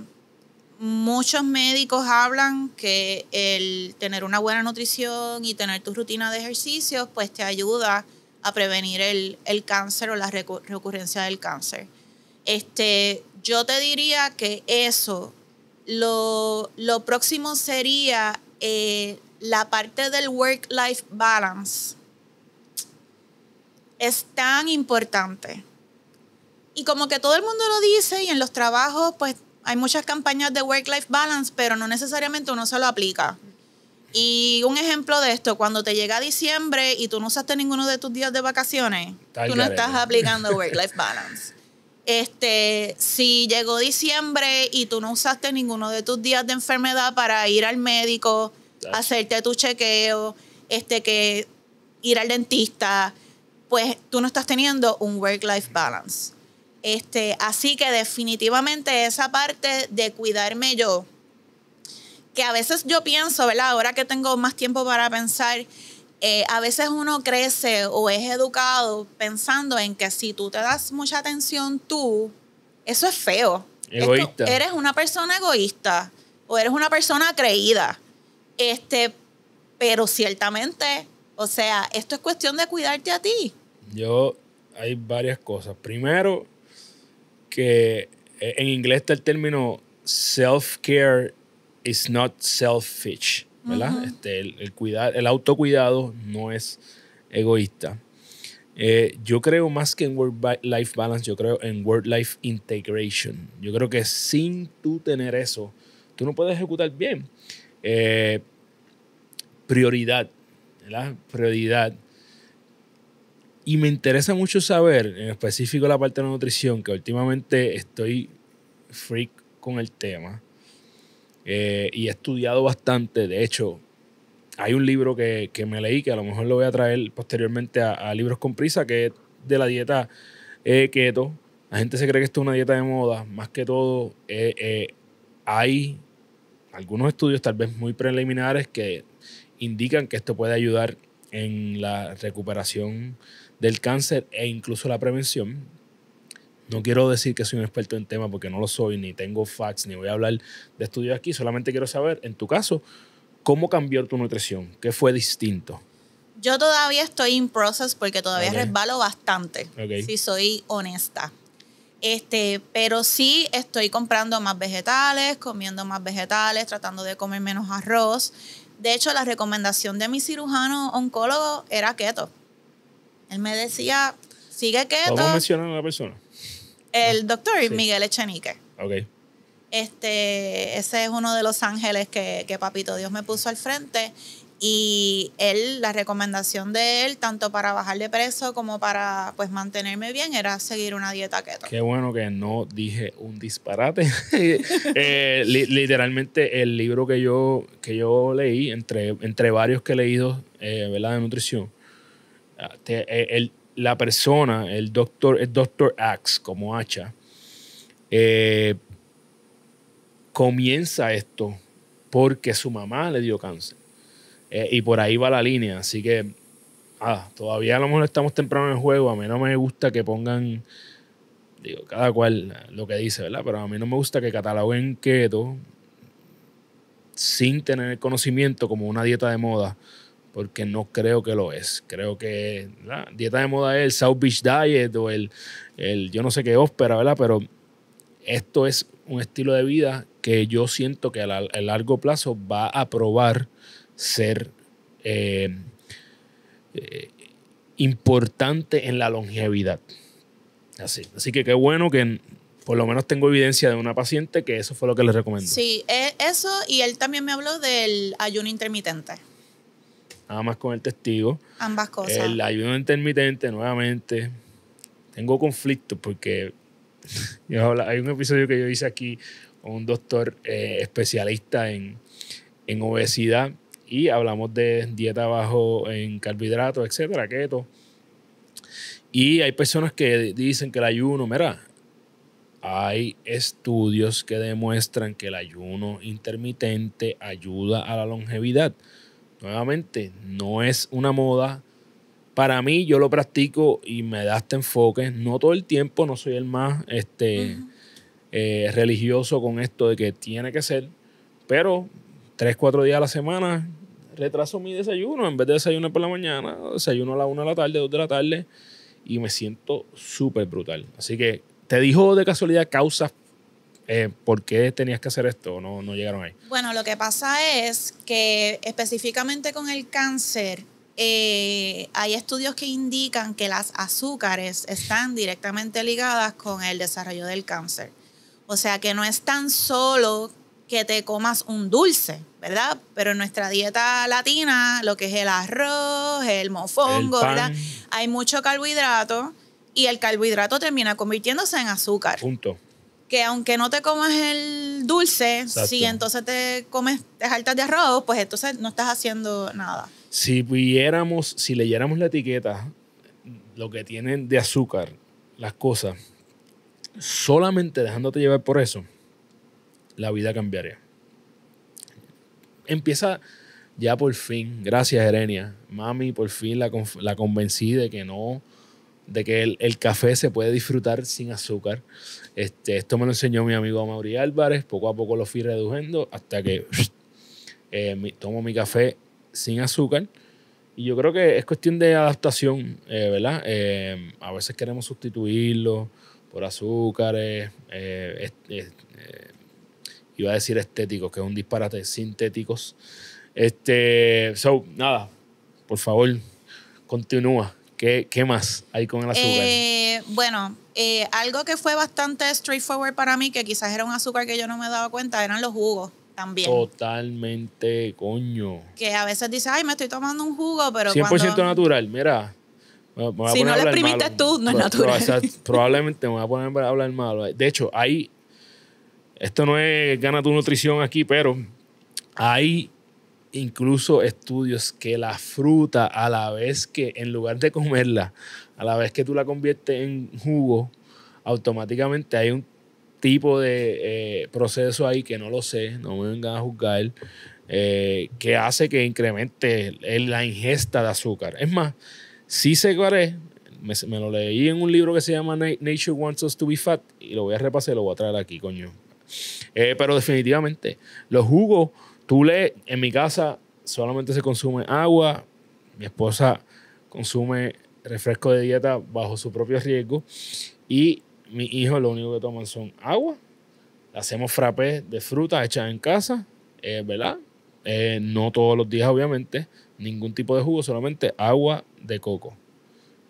muchos médicos hablan que el tener una buena nutrición y tener tu rutina de ejercicios, pues te ayuda a prevenir el, cáncer o la recurrencia del cáncer. Este, yo te diría que eso, lo, próximo sería eh, la parte del work-life balance. Es tan importante. Y como que todo el mundo lo dice y en los trabajos, pues hay muchas campañas de work-life balance, pero no necesariamente uno se lo aplica. Y un ejemplo de esto, cuando te llega diciembre y tú no usaste ninguno de tus días de vacaciones, tú no estás aplicando work-life balance. Este, si llegó diciembre y tú no usaste ninguno de tus días de enfermedad para ir al médico, hacerte tu chequeo, este que ir al dentista, pues tú no estás teniendo un work-life balance. Este, así que definitivamente esa parte de cuidarme yo, que a veces yo pienso, ¿verdad? Ahora que tengo más tiempo para pensar, eh, a veces uno crece o es educado pensando en que si tú te das mucha atención tú, eso es feo. Egoísta. eres una persona egoísta o eres una persona creída. Este, pero ciertamente, o sea, esto es cuestión de cuidarte a ti. Yo, hay varias cosas. Primero, que eh, en inglés está el término self-care is not selfish, ¿verdad? Este, el, el, el autocuidado no es egoísta. Eh, yo creo más que en work-life balance, yo creo en work-life integration. Yo creo que sin tú tener eso, tú no puedes ejecutar bien. Eh, prioridad, ¿verdad? Prioridad. Y me interesa mucho saber, en específico la parte de la nutrición, que últimamente estoy freak con el tema eh, y he estudiado bastante. De hecho, hay un libro que, que, me leí que a lo mejor lo voy a traer posteriormente a, Libros con Prisa, que es de la dieta eh, keto. La gente se cree que esto es una dieta de moda. Más que todo, eh, hay algunos estudios tal vez muy preliminares que indican que esto puede ayudar en la recuperación del cáncer e incluso la prevención. No quiero decir que soy un experto en tema porque no lo soy, ni tengo facts, ni voy a hablar de estudios aquí. Solamente quiero saber, en tu caso, ¿cómo cambió tu nutrición? ¿Qué fue distinto? Yo todavía estoy en process porque todavía resbalo bastante, si soy honesta. Este, pero sí estoy comprando más vegetales, comiendo más vegetales, tratando de comer menos arroz. De hecho, la recomendación de mi cirujano oncólogo era keto. Él me decía, sigue quieto. ¿Cómo mencionan a la persona? El ah, doctor Miguel Echenique. Ok. Este, ese es uno de los ángeles que, Papito Dios me puso al frente. Y él, la recomendación de él, tanto para bajar de peso como para pues mantenerme bien, era seguir una dieta keto. Qué bueno que no dije un disparate. Eh, literalmente el libro que yo, que yo leí, entre, entre varios que he leído, eh, ¿verdad? De nutrición, eh, el, la persona, el doctor, el doctor Axe como hacha, eh, comienza esto porque su mamá le dio cáncer. Eh, y por ahí va la línea. Así que ah, todavía a lo mejor estamos temprano en el juego. A mí no me gusta que pongan, digo, cada cual lo que dice, ¿verdad? Pero a mí no me gusta que cataloguen keto sin tener conocimiento como una dieta de moda porque no creo que lo es. Creo que la dieta de moda es el South Beach Diet o el, el yo no sé qué óspera, ¿verdad? Pero esto es un estilo de vida que yo siento que a, largo plazo va a probar ser eh, eh, importante en la longevidad. Así, así que qué bueno que por lo menos tengo evidencia de una paciente que eso fue lo que le recomendó. Sí, eh, eso y él también me habló del ayuno intermitente nada más con el testigo. Ambas cosas. El ayuno intermitente, nuevamente. Tengo conflictos porque hay un episodio que yo hice aquí con un doctor eh, especialista en, en obesidad y hablamos de dieta bajo en carbohidratos, etcétera, keto. Y hay personas que dicen que el ayuno, mira, hay estudios que demuestran que el ayuno intermitente ayuda a la longevidad. Nuevamente, no es una moda. Para mí, yo lo practico y me da este enfoque. No todo el tiempo, no soy el más este, eh, religioso con esto de que tiene que ser, pero tres, cuatro días a la semana retraso mi desayuno. En vez de desayunar por la mañana, desayuno a la una de la tarde, dos de la tarde y me siento súper brutal. Así que, ¿te dijo de casualidad causas eh, ¿Por qué tenías que hacer esto? No, no llegaron ahí. Bueno, lo que pasa es que específicamente con el cáncer, eh, hay estudios que indican que las azúcares están directamente ligadas con el desarrollo del cáncer. O sea que no es tan solo que te comas un dulce, ¿verdad? Pero en nuestra dieta latina, lo que es el arroz, el mofongo, ¿verdad? Hay mucho carbohidrato y el carbohidrato termina convirtiéndose en azúcar. Punto que aunque no te comas el dulce, si entonces te comes saltas de arroz, pues entonces no estás haciendo nada. Si pudiéramos, si leyéramos la etiqueta, lo que tienen de azúcar, las cosas, solamente dejándote llevar por eso, la vida cambiaría. Empieza ya por fin, gracias Erenia, mami, por fin la, convencí de que no, de que el, el café se puede disfrutar sin azúcar este, esto me lo enseñó mi amigo Mauri Álvarez, poco a poco lo fui reduciendo hasta que eh, tomo mi café sin azúcar. Y yo creo que es cuestión de adaptación, eh, ¿verdad? Eh, a veces queremos sustituirlo por azúcares, iba a decir estéticos, que es un disparate, sintéticos. Este, so, nada, por favor, continúa. ¿Qué, más hay con el azúcar? Eh, bueno, eh, algo que fue bastante straightforward para mí, que quizás era un azúcar que yo no me daba cuenta, eran los jugos también. Totalmente, coño. Que a veces dices, ay, me estoy tomando un jugo, pero 100% natural, mira. Si no lo exprimiste tú, no es natural. probablemente me voy a poner a hablar malo. De hecho, ahí, esto no es gana tu nutrición aquí, pero hay incluso estudios que la fruta, a la vez que en lugar de comerla, a la vez que tú la conviertes en jugo, automáticamente hay un tipo de eh, proceso ahí que no lo sé, no me vengan a juzgar, eh, que hace que incremente la ingesta de azúcar. Es más, sí se me, me lo leí en un libro que se llama Nature Wants Us to Be Fat y lo voy a repasar y lo voy a traer aquí, coño. Eh, pero definitivamente, los jugos Tú en mi casa solamente se consume agua, mi esposa consume refresco de dieta bajo su propio riesgo y mi hijo lo único que toman son agua, hacemos frappés de fruta hechas en casa, eh, ¿verdad? Eh, no todos los días, obviamente, ningún tipo de jugo, solamente agua de coco.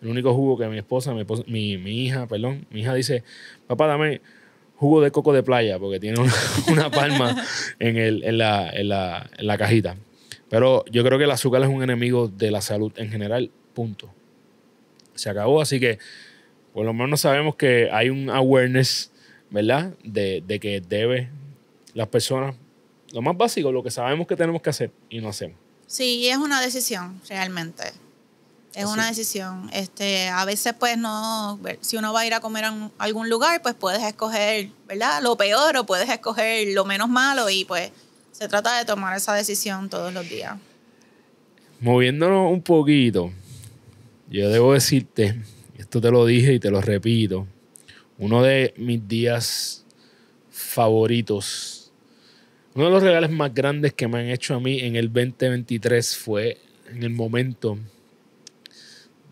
El único jugo que mi esposa, mi, mi, mi hija, perdón, mi hija dice, papá, dame jugo de coco de playa, porque tiene una, palma en, el, en, la, en, la, en la cajita. Pero yo creo que el azúcar es un enemigo de la salud en general, punto. Se acabó, así que por lo menos sabemos que hay un awareness, ¿verdad? De, de que debe las personas, lo más básico, lo que sabemos que tenemos que hacer y no hacemos. Sí, es una decisión realmente. Es una decisión. Este, a veces, pues, no, si uno va a ir a comer a algún lugar, pues puedes escoger, ¿verdad? Lo peor o puedes escoger lo menos malo y pues se trata de tomar esa decisión todos los días. Moviéndonos un poquito, yo debo decirte, esto te lo dije y te lo repito, uno de mis días favoritos, uno de los regalos más grandes que me han hecho a mí en el 2023 fue en el momento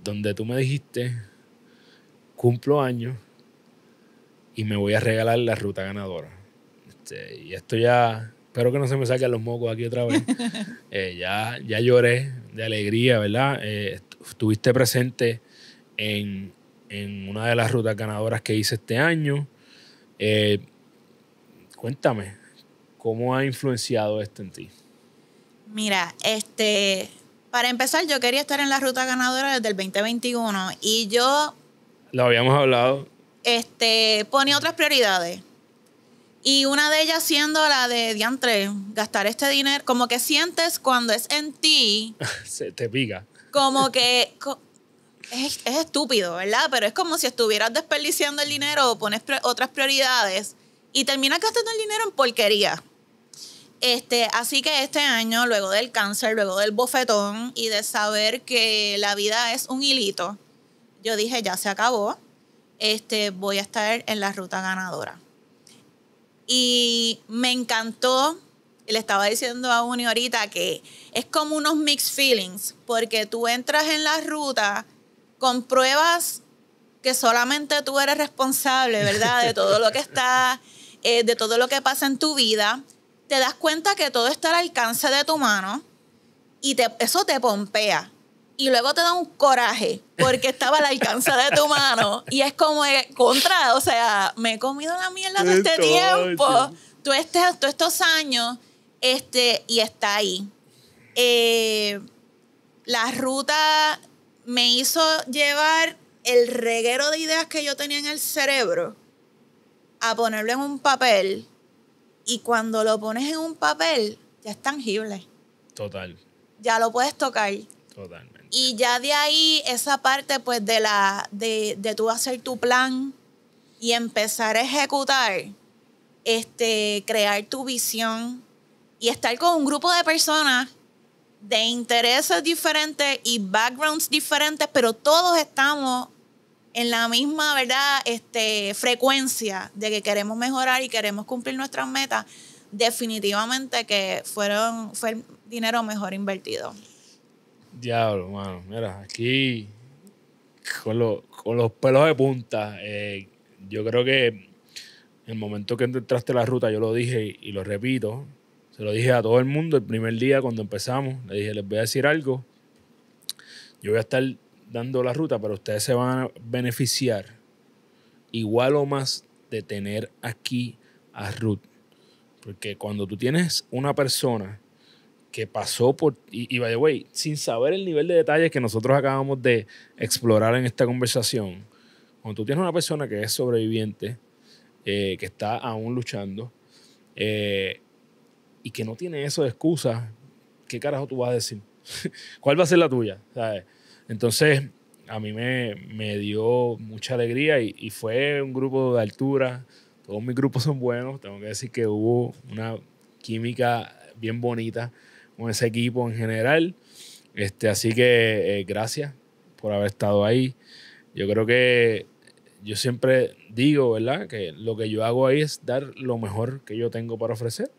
donde tú me dijiste, cumplo años y me voy a regalar la ruta ganadora. Este, y esto ya, espero que no se me saquen los mocos aquí otra vez. Eh, ya, ya lloré de alegría, ¿verdad? Eh, estuviste presente en, una de las rutas ganadoras que hice este año. Eh, cuéntame, ¿cómo ha influenciado esto en ti? Mira, este, para empezar, yo quería estar en la ruta ganadora desde el 2021 y yo... Lo habíamos hablado. Este, ponía otras prioridades. Y una de ellas siendo la de diantre, gastar este dinero, como que sientes cuando es en ti. Se te pica. Como que es, estúpido, ¿verdad? Pero es como si estuvieras desperdiciando el dinero o pones otras prioridades y terminas gastando el dinero en porquería. Este, así que este año, luego del cáncer, luego del bofetón y de saber que la vida es un hilito, yo dije, ya se acabó, este, voy a estar en la ruta ganadora. Y me encantó, le estaba diciendo a Uni ahorita que es como unos mixed feelings, porque tú entras en la ruta, con pruebas que solamente tú eres responsable, ¿verdad? De todo lo que está, eh, de todo lo que pasa en tu vida te das cuenta que todo está al alcance de tu mano y te, eso te pompea. Y luego te da un coraje porque estaba al alcance de tu mano. Y es como eh, contra, o sea, me he comido la mierda todo este tiempo, todos este, estos años, este, y está ahí. Eh, la ruta me hizo llevar el reguero de ideas que yo tenía en el cerebro a ponerlo en un papel y cuando lo pones en un papel, ya es tangible. Total. Ya lo puedes tocar. Totalmente. Y ya de ahí esa parte pues de la de, de tú hacer tu plan y empezar a ejecutar, este, crear tu visión y estar con un grupo de personas de intereses diferentes y backgrounds diferentes, pero todos estamos en la misma, ¿verdad?, este, frecuencia de que queremos mejorar y queremos cumplir nuestras metas, definitivamente que fueron, fue el dinero mejor invertido. Diablo, mano. Mira, aquí con, los pelos de punta, eh, yo creo que el momento que entraste la ruta, yo lo dije y lo repito, se lo dije a todo el mundo el primer día cuando empezamos, le dije, les voy a decir algo, yo voy a estar dando la ruta, pero ustedes se van a beneficiar igual o más de tener aquí a Ruth. Porque cuando tú tienes una persona que pasó por, y, by the way, sin saber el nivel de detalles que nosotros acabamos de explorar en esta conversación, cuando tú tienes una persona que es sobreviviente, eh, que está aún luchando, eh, y que no tiene eso de excusa, ¿qué carajo tú vas a decir? ¿Cuál va a ser la tuya? ¿Sabes? Entonces, a mí me, dio mucha alegría y, fue un grupo de altura. Todos mis grupos son buenos. Tengo que decir que hubo una química bien bonita con ese equipo en general. Este, así que eh, gracias por haber estado ahí. Yo creo que yo siempre digo, ¿verdad? Que lo que yo hago ahí es dar lo mejor que yo tengo para ofrecer.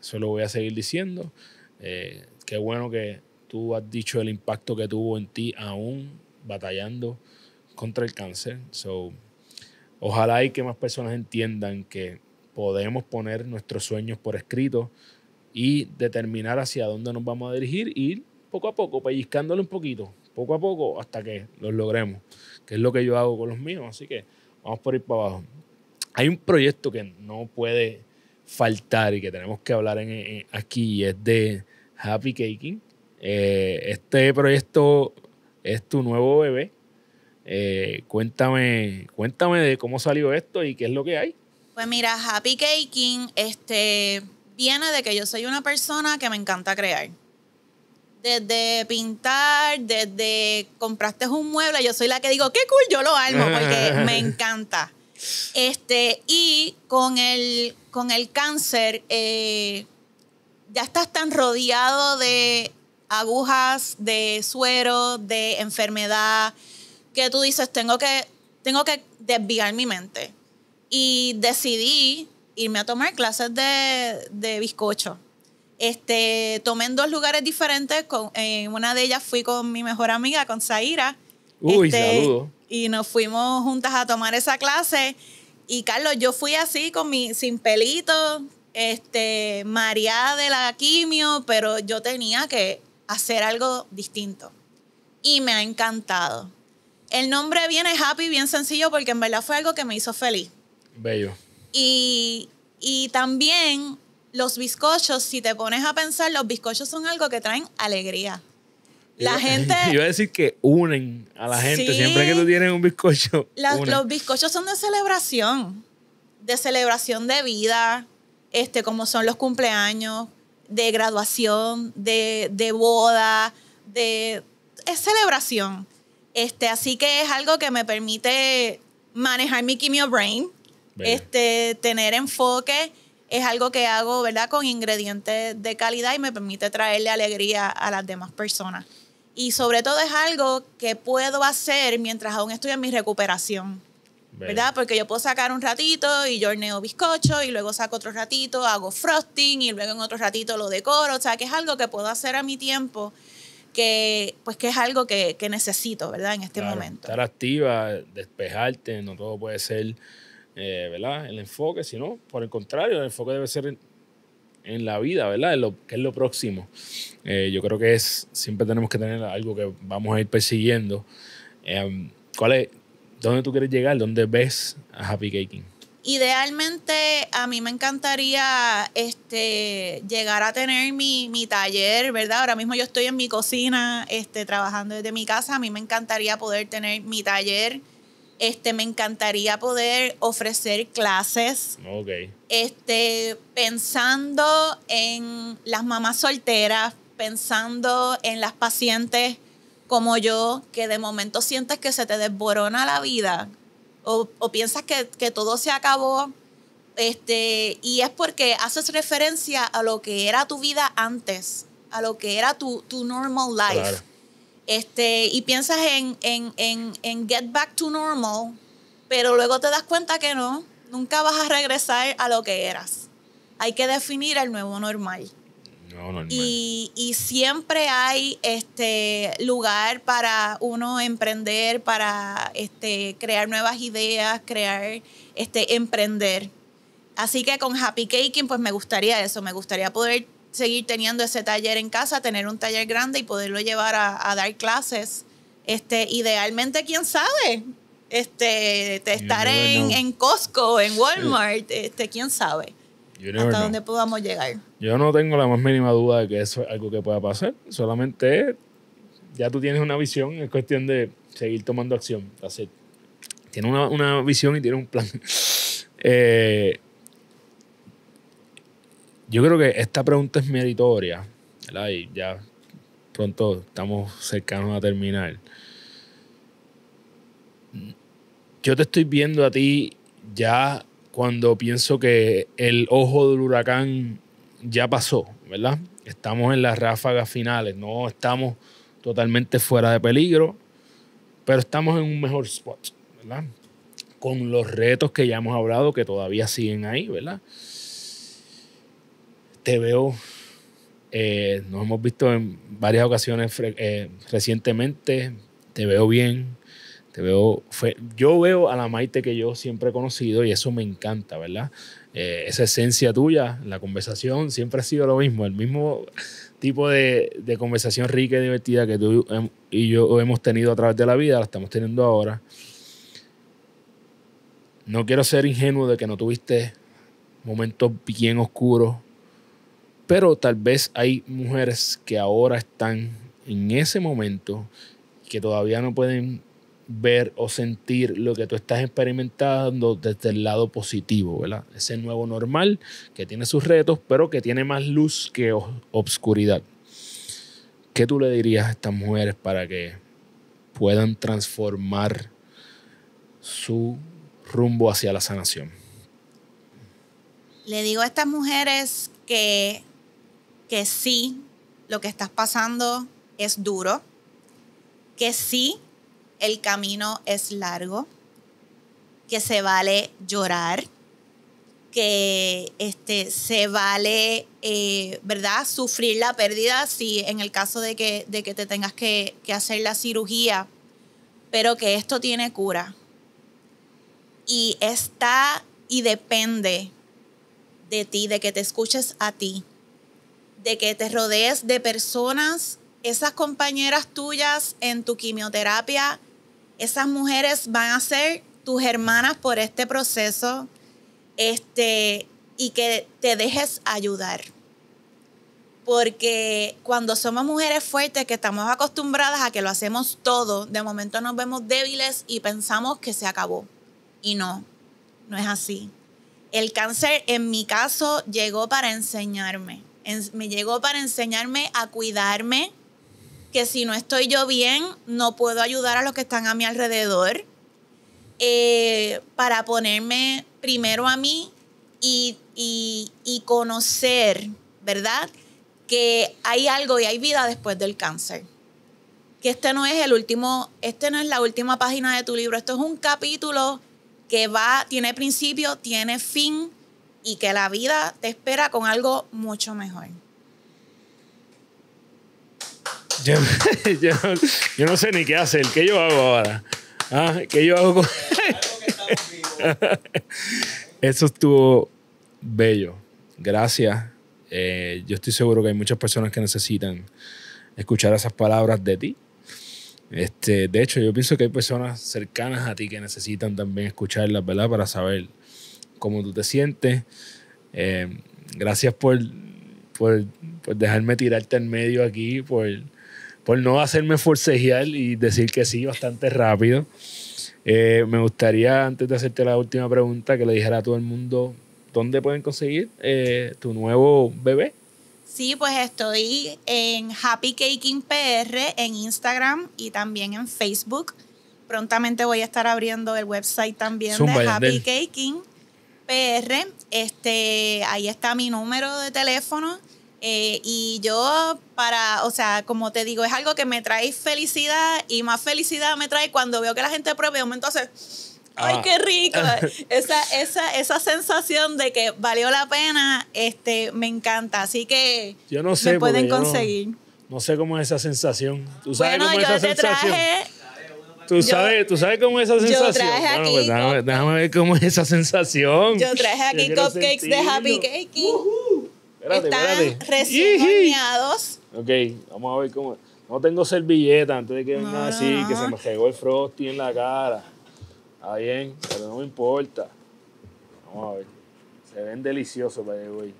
Eso lo voy a seguir diciendo. Eh, qué bueno que tú has dicho el impacto que tuvo en ti aún batallando contra el cáncer. So, ojalá y que más personas entiendan que podemos poner nuestros sueños por escrito y determinar hacia dónde nos vamos a dirigir y ir poco a poco, pellizcándolo un poquito, poco a poco, hasta que los logremos, que es lo que yo hago con los míos. Así que vamos por ir para abajo. Hay un proyecto que no puede faltar y que tenemos que hablar en, aquí y es de Happy Caking eh, este proyecto es tu nuevo bebé. Eh, cuéntame, cuéntame de cómo salió esto y qué es lo que hay. Pues mira, Happy Caking este, viene de que yo soy una persona que me encanta crear. Desde pintar, desde compraste un mueble, yo soy la que digo, qué cool, yo lo armo porque me encanta. Este, y con el, con el cáncer, eh, ya estás tan rodeado de agujas, de suero, de enfermedad, que tú dices, tengo que, tengo que desviar mi mente. Y decidí irme a tomar clases de, bizcocho. Este, tomé en dos lugares diferentes. en una de ellas fui con mi mejor amiga, con Zaira. Uy, este, saludo. Y nos fuimos juntas a tomar esa clase. Y Carlos, yo fui así con mi, sin pelito, este, mareada de la quimio, pero yo tenía que hacer algo distinto. Y me ha encantado. El nombre viene happy, bien sencillo, porque en verdad fue algo que me hizo feliz. Bello. Y, y también los bizcochos, si te pones a pensar, los bizcochos son algo que traen alegría. La gente. Yo iba a decir que unen a la gente. Siempre que tú tienes un bizcocho. los bizcochos son de celebración. De celebración de vida. Este, como son los cumpleaños, de graduación, de, boda, de es celebración. Este, así que es algo que me permite manejar mi quimio brain, este, tener enfoque. Es algo que hago, ¿verdad? Con ingredientes de calidad y me permite traerle alegría a las demás personas. Y sobre todo es algo que puedo hacer mientras aún estoy en mi recuperación. ¿verdad? Porque yo puedo sacar un ratito y yo horneo bizcocho y luego saco otro ratito, hago frosting y luego en otro ratito lo decoro, o sea, que es algo que puedo hacer a mi tiempo que pues que es algo que, que necesito, ¿verdad? En este momento. Estar activa, despejarte, no todo puede ser, eh, ¿verdad? El enfoque, sino por el contrario, el enfoque debe ser en, la vida, ¿verdad? En lo que es lo próximo. Eh, yo creo que es siempre tenemos que tener algo que vamos a ir persiguiendo. Em, ¿Cuál es, ¿Dónde tú quieres llegar? ¿Dónde ves a Happy Caking? Idealmente, a mí me encantaría este, llegar a tener mi, taller, ¿verdad? Ahora mismo yo estoy en mi cocina este, trabajando desde mi casa. A mí me encantaría poder tener mi taller. Este, me encantaría poder ofrecer clases. Ok. Este, pensando en las mamás solteras, pensando en las pacientes como yo, que de momento sientes que se te desborona la vida o, piensas que, todo se acabó. Este, y es porque haces referencia a lo que era tu vida antes, a lo que era tu, normal life. Este, y piensas en, en get back to normal, pero luego te das cuenta que no, nunca vas a regresar a lo que eras. Hay que definir el nuevo normal y, siempre hay este lugar para uno emprender, para este, crear nuevas ideas, crear, este, emprender. Así que con Happy Caking, pues me gustaría eso, me gustaría poder seguir teniendo ese taller en casa, tener un taller grande y poderlo llevar a, dar clases. Este, idealmente, quién sabe, este, estar en, en Costco, en Walmart, este, quién sabe hasta dónde podamos llegar. Yo no tengo la más mínima duda de que eso es algo que pueda pasar. Solamente ya tú tienes una visión, es cuestión de seguir tomando acción. Así, tiene una, visión y tiene un plan. Eh, yo creo que esta pregunta es meritoria, Y ya pronto estamos cercanos a terminar. Yo te estoy viendo a ti ya cuando pienso que el ojo del huracán ya pasó, ¿verdad? Estamos en las ráfagas finales, no estamos totalmente fuera de peligro, pero estamos en un mejor spot, ¿verdad? Con los retos que ya hemos hablado que todavía siguen ahí, ¿verdad? Te veo, eh, nos hemos visto en varias ocasiones eh, recientemente, te veo bien, te veo, yo veo a la Maite que yo siempre he conocido y eso me encanta, ¿verdad? Eh, esa esencia tuya, la conversación siempre ha sido lo mismo, el mismo tipo de, de, conversación rica y divertida que tú y yo hemos tenido a través de la vida, la estamos teniendo ahora. No quiero ser ingenuo de que no tuviste momentos bien oscuros, pero tal vez hay mujeres que ahora están en ese momento que todavía no pueden ver o sentir lo que tú estás experimentando desde el lado positivo, ¿verdad? Ese nuevo normal que tiene sus retos, pero que tiene más luz que obscuridad. ¿Qué tú le dirías a estas mujeres para que puedan transformar su rumbo hacia la sanación? Le digo a estas mujeres que, que sí, lo que estás pasando es duro, que sí, el camino es largo, que se vale llorar, que este, se vale, eh, ¿verdad?, sufrir la pérdida si en el caso de que, de que te tengas que hacer la cirugía, pero que esto tiene cura. Y está y depende de ti, de que te escuches a ti, de que te rodees de personas esas compañeras tuyas en tu quimioterapia, esas mujeres van a ser tus hermanas por este proceso este, y que te dejes ayudar. Porque cuando somos mujeres fuertes, que estamos acostumbradas a que lo hacemos todo, de momento nos vemos débiles y pensamos que se acabó. Y no, no es así. El cáncer en mi caso llegó para enseñarme. me llegó para enseñarme a cuidarme, que si no estoy yo bien, no puedo ayudar a los que están a mi alrededor eh, para ponerme primero a mí y, y conocer, ¿verdad? Que hay algo y hay vida después del cáncer que este no es el último, este no es la última página de tu libro, esto es un capítulo que va, tiene principio, tiene fin y que la vida te espera con algo mucho mejor. Yo, no sé ni qué hacer. ¿Qué yo hago ahora? ¿Ah? ¿Qué yo hago con.? Eso estuvo bello. Gracias. Eh, yo estoy seguro que hay muchas personas que necesitan escuchar esas palabras de ti. Este, de hecho, yo pienso que hay personas cercanas a ti que necesitan también escucharlas, ¿verdad? Para saber cómo tú te sientes. Eh, gracias por, por, por, dejarme tirarte en medio aquí, por, por no hacerme forcejear y decir que sí bastante rápido. Eh, me gustaría, antes de hacerte la última pregunta, que le dijera a todo el mundo dónde pueden conseguir eh, tu nuevo bebé. Sí, pues estoy en Happy Caking PR en Instagram y también en Facebook. Prontamente voy a estar abriendo el website también de Happy Caking PR. Este, ahí está mi número de teléfono eh, y yo para, o sea, como te digo, es algo que me trae felicidad y más felicidad me trae cuando veo que la gente prueba un ¡ay, ah. qué rico! esa, esa, esa sensación de que valió la pena, este, me encanta. Así que me pueden conseguir. No, sé cómo es esa sensación. ¿Tú sabes bueno, cómo es esa sensación? Traje, ¿Tú sabes, ¿Tú sabes cómo es esa sensación? Yo traje aquí, pues déjame, ver cómo es esa sensación. Yo traje aquí cupcakes de Happy Cakey. Espérate, están recién horneados. Ok, vamos a ver cómo. No tengo servilleta antes de que venga así, que se me pegó el frosty en la cara. Está bien, pero no me importa. Vamos a ver. Se ven deliciosos para güey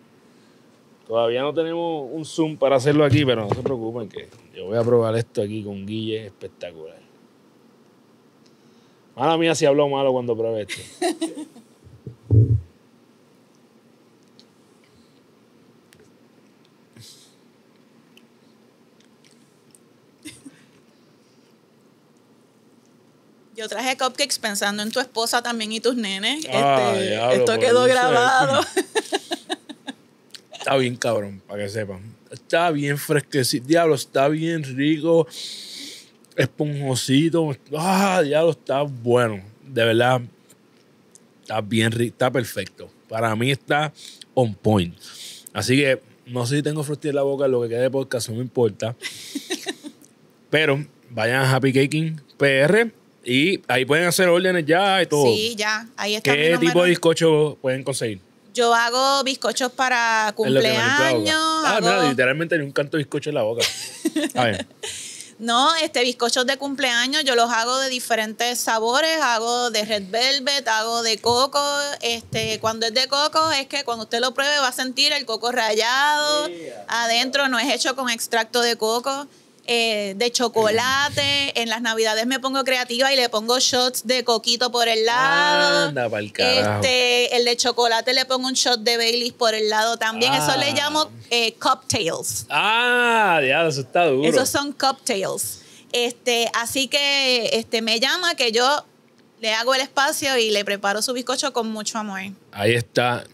Todavía no tenemos un zoom para hacerlo aquí, pero no se preocupen que yo voy a probar esto aquí con Guille espectacular. Mala mía si habló malo cuando probé esto. Yo traje cupcakes pensando en tu esposa también y tus nenes. Ah, este, esto quedó grabado. está bien cabrón, para que sepan. Está bien fresquecito. Diablo, está bien rico. Esponjosito. Ah, diablo, está bueno. De verdad, está bien rico. Está perfecto. Para mí está on point. Así que no sé si tengo frosty en la boca, lo que quede de podcast no me importa. Pero vayan a Happy Caking PR y ahí pueden hacer órdenes ya y todo. Sí, ya. Ahí está. ¿Qué tipo de bizcocho pueden conseguir? Yo hago bizcochos para cumpleaños. Ah, literalmente ni un canto de bizcocho en la boca. No, este bizcochos de cumpleaños yo los hago de diferentes sabores, hago de red velvet, hago de coco, este, cuando es de coco es que cuando usted lo pruebe va a sentir el coco rallado, adentro no es hecho con extracto de coco. Eh, de chocolate. En las navidades me pongo creativa y le pongo shots de coquito por el lado. Este, el de chocolate le pongo un shot de Baileys por el lado también. Eso le ah. llamo eh, cocktails. Ah, ya, eso está duro. Esos son cocktails. Este, así que este, me llama que yo le hago el espacio y le preparo su bizcocho con mucho amor. Ahí está.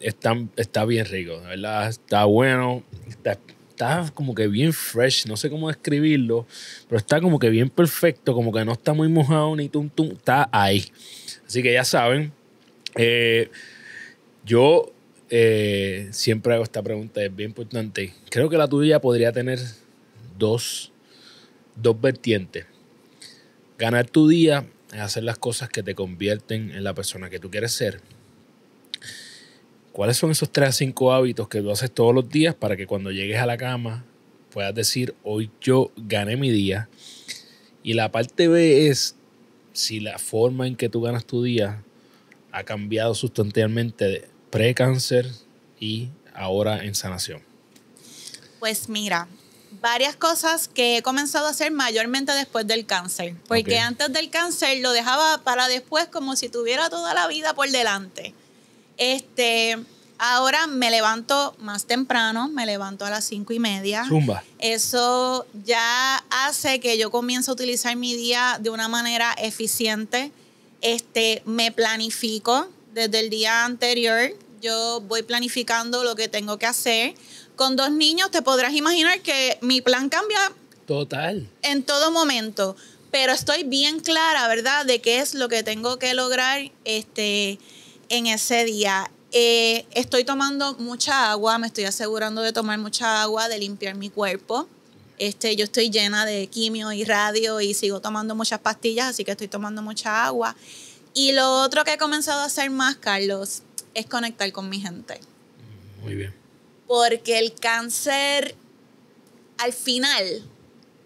Está, está bien rico, verdad. Está bueno. Está está como que bien fresh, no sé cómo describirlo, pero está como que bien perfecto, como que no está muy mojado ni tum tum, está ahí. Así que ya saben, eh, yo eh, siempre hago esta pregunta, es bien importante. Creo que la tuya podría tener dos, dos vertientes. Ganar tu día es hacer las cosas que te convierten en la persona que tú quieres ser ¿Cuáles son esos 3 a 5 hábitos que tú haces todos los días para que cuando llegues a la cama puedas decir, hoy yo gané mi día? Y la parte B es si la forma en que tú ganas tu día ha cambiado sustancialmente de pre-cáncer y ahora en sanación. Pues mira, varias cosas que he comenzado a hacer mayormente después del cáncer, porque antes del cáncer lo dejaba para después como si tuviera toda la vida por delante. Este, ahora me levanto más temprano, me levanto a las cinco y media. Zumba. Eso ya hace que yo comience a utilizar mi día de una manera eficiente. Este, me planifico desde el día anterior. Yo voy planificando lo que tengo que hacer. Con dos niños te podrás imaginar que mi plan cambia. Total. En todo momento. Pero estoy bien clara, ¿verdad?, de qué es lo que tengo que lograr. Este en ese día. Eh, estoy tomando mucha agua, me estoy asegurando de tomar mucha agua, de limpiar mi cuerpo. Este, yo estoy llena de quimio y radio y sigo tomando muchas pastillas, así que estoy tomando mucha agua. Y lo otro que he comenzado a hacer más, Carlos, es conectar con mi gente. Muy bien. Porque el cáncer, al final,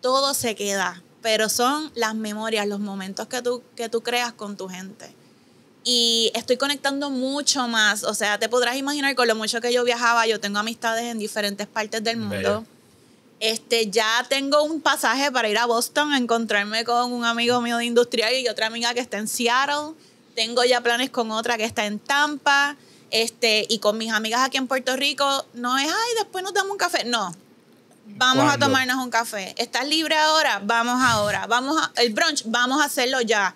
todo se queda, pero son las memorias, los momentos que tú, que tú creas con tu gente y estoy conectando mucho más. O sea, te podrás imaginar con lo mucho que yo viajaba, yo tengo amistades en diferentes partes del mundo. Este, ya tengo un pasaje para ir a Boston a encontrarme con un amigo mío de industrial y otra amiga que está en Seattle. Tengo ya planes con otra que está en Tampa. Este, y con mis amigas aquí en Puerto Rico, no es, ay, después nos damos un café. No. Vamos a tomarnos un café. ¿Estás libre ahora? Vamos ahora. Vamos a, el brunch, vamos a hacerlo ya.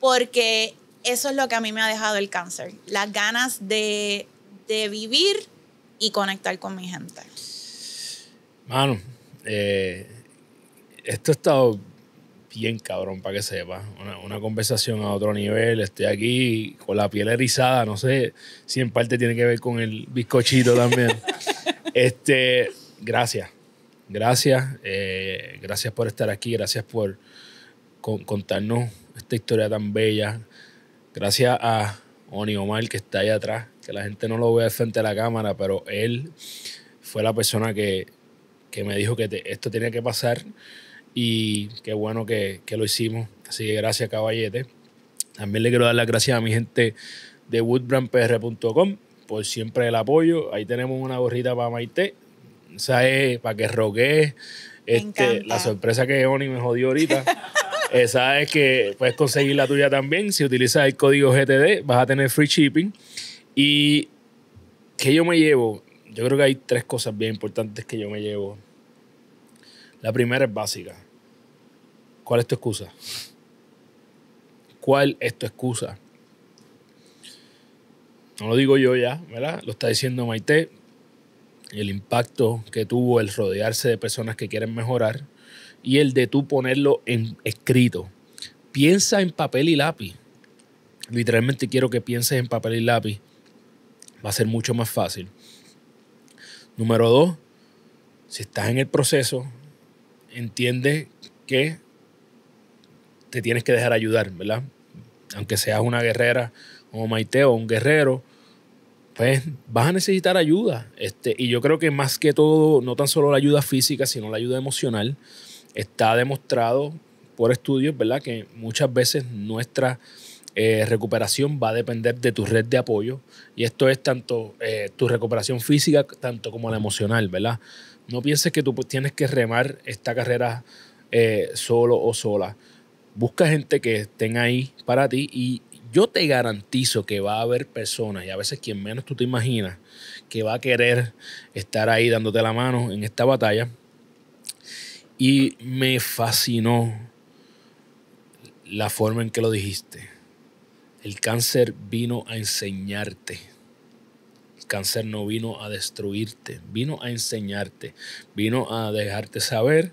Porque eso es lo que a mí me ha dejado el cáncer, las ganas de, vivir y conectar con mi gente. Mano, eh, esto ha estado bien cabrón para que sepa. Una, conversación a otro nivel. Estoy aquí con la piel erizada. No sé si en parte tiene que ver con el bizcochito también. este, gracias. Gracias. Eh, gracias por estar aquí. Gracias por contarnos esta historia tan bella. Gracias a Oni Omar, que está ahí atrás, que la gente no lo ve frente a la cámara, pero él fue la persona que, me dijo que esto tenía que pasar y qué bueno que, lo hicimos. Así que gracias, caballete. También le quiero dar las gracias a mi gente de woodbrandpr.com por siempre el apoyo. Ahí tenemos una gorrita para Maite, esa es para que rogué. Este, la sorpresa que Oni me jodió ahorita. Esa es que puedes conseguir la tuya también. Si utilizas el código GTD, vas a tener free shipping. Y que yo me llevo, yo creo que hay tres cosas bien importantes que yo me llevo. La primera es básica. ¿Cuál es tu excusa? ¿Cuál es tu excusa? No lo digo yo ya, ¿verdad? Lo está diciendo Maite. El impacto que tuvo el rodearse de personas que quieren mejorar y el de tú ponerlo en escrito. Piensa en papel y lápiz. Literalmente quiero que pienses en papel y lápiz. Va a ser mucho más fácil. Número dos, si estás en el proceso, entiende que te tienes que dejar ayudar, ¿verdad? Aunque seas una guerrera o maiteo. o un guerrero, pues vas a necesitar ayuda. Este, y yo creo que más que todo, no tan solo la ayuda física, sino la ayuda emocional está demostrado por estudios, ¿verdad? Que muchas veces nuestra eh, recuperación va a depender de tu red de apoyo. Y esto es tanto eh, tu recuperación física, tanto como la emocional, ¿verdad? No pienses que tú pues, tienes que remar esta carrera eh, solo o sola. Busca gente que estén ahí para ti y yo te garantizo que va a haber personas, y a veces quien menos tú te imaginas, que va a querer estar ahí dándote la mano en esta batalla y me fascinó la forma en que lo dijiste. El cáncer vino a enseñarte. El cáncer no vino a destruirte, vino a enseñarte, vino a dejarte saber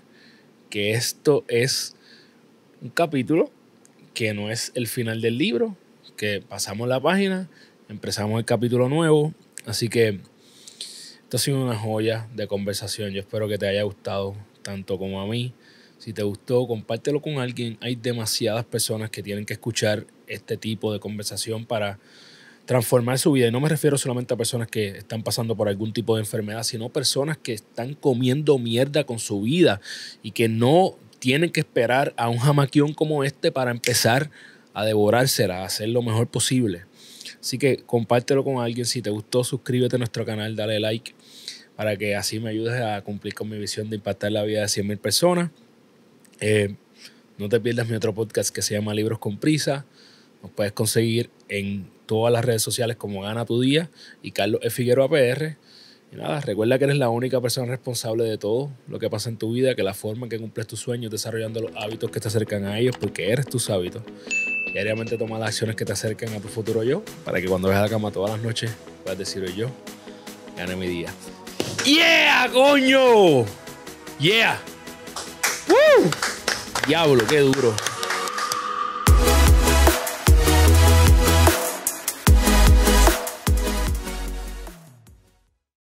que esto es un capítulo que no es el final del libro, que pasamos la página, empezamos el capítulo nuevo, así que esto ha sido una joya de conversación, yo espero que te haya gustado tanto como a mí. Si te gustó, compártelo con alguien. Hay demasiadas personas que tienen que escuchar este tipo de conversación para transformar su vida. Y no me refiero solamente a personas que están pasando por algún tipo de enfermedad, sino personas que están comiendo mierda con su vida y que no tienen que esperar a un jamaquión como este para empezar a devorársela, a hacer lo mejor posible. Así que compártelo con alguien. Si te gustó, suscríbete a nuestro canal, dale like para que así me ayudes a cumplir con mi visión de impactar la vida de 100.000 personas. Eh, no te pierdas mi otro podcast que se llama Libros con Prisa. Nos puedes conseguir en todas las redes sociales como Gana tu Día y Carlos figuero Figueroa PR. Y nada, recuerda que eres la única persona responsable de todo lo que pasa en tu vida, que la forma en que cumples tus sueños, desarrollando los hábitos que te acercan a ellos, porque eres tus hábitos. Diariamente toma las acciones que te acercan a tu futuro yo, para que cuando veas la cama todas las noches puedas decir hoy yo, gane mi día. ¡Yeah, coño! ¡Yeah! ¡Woo! Uh. Diablo, qué duro.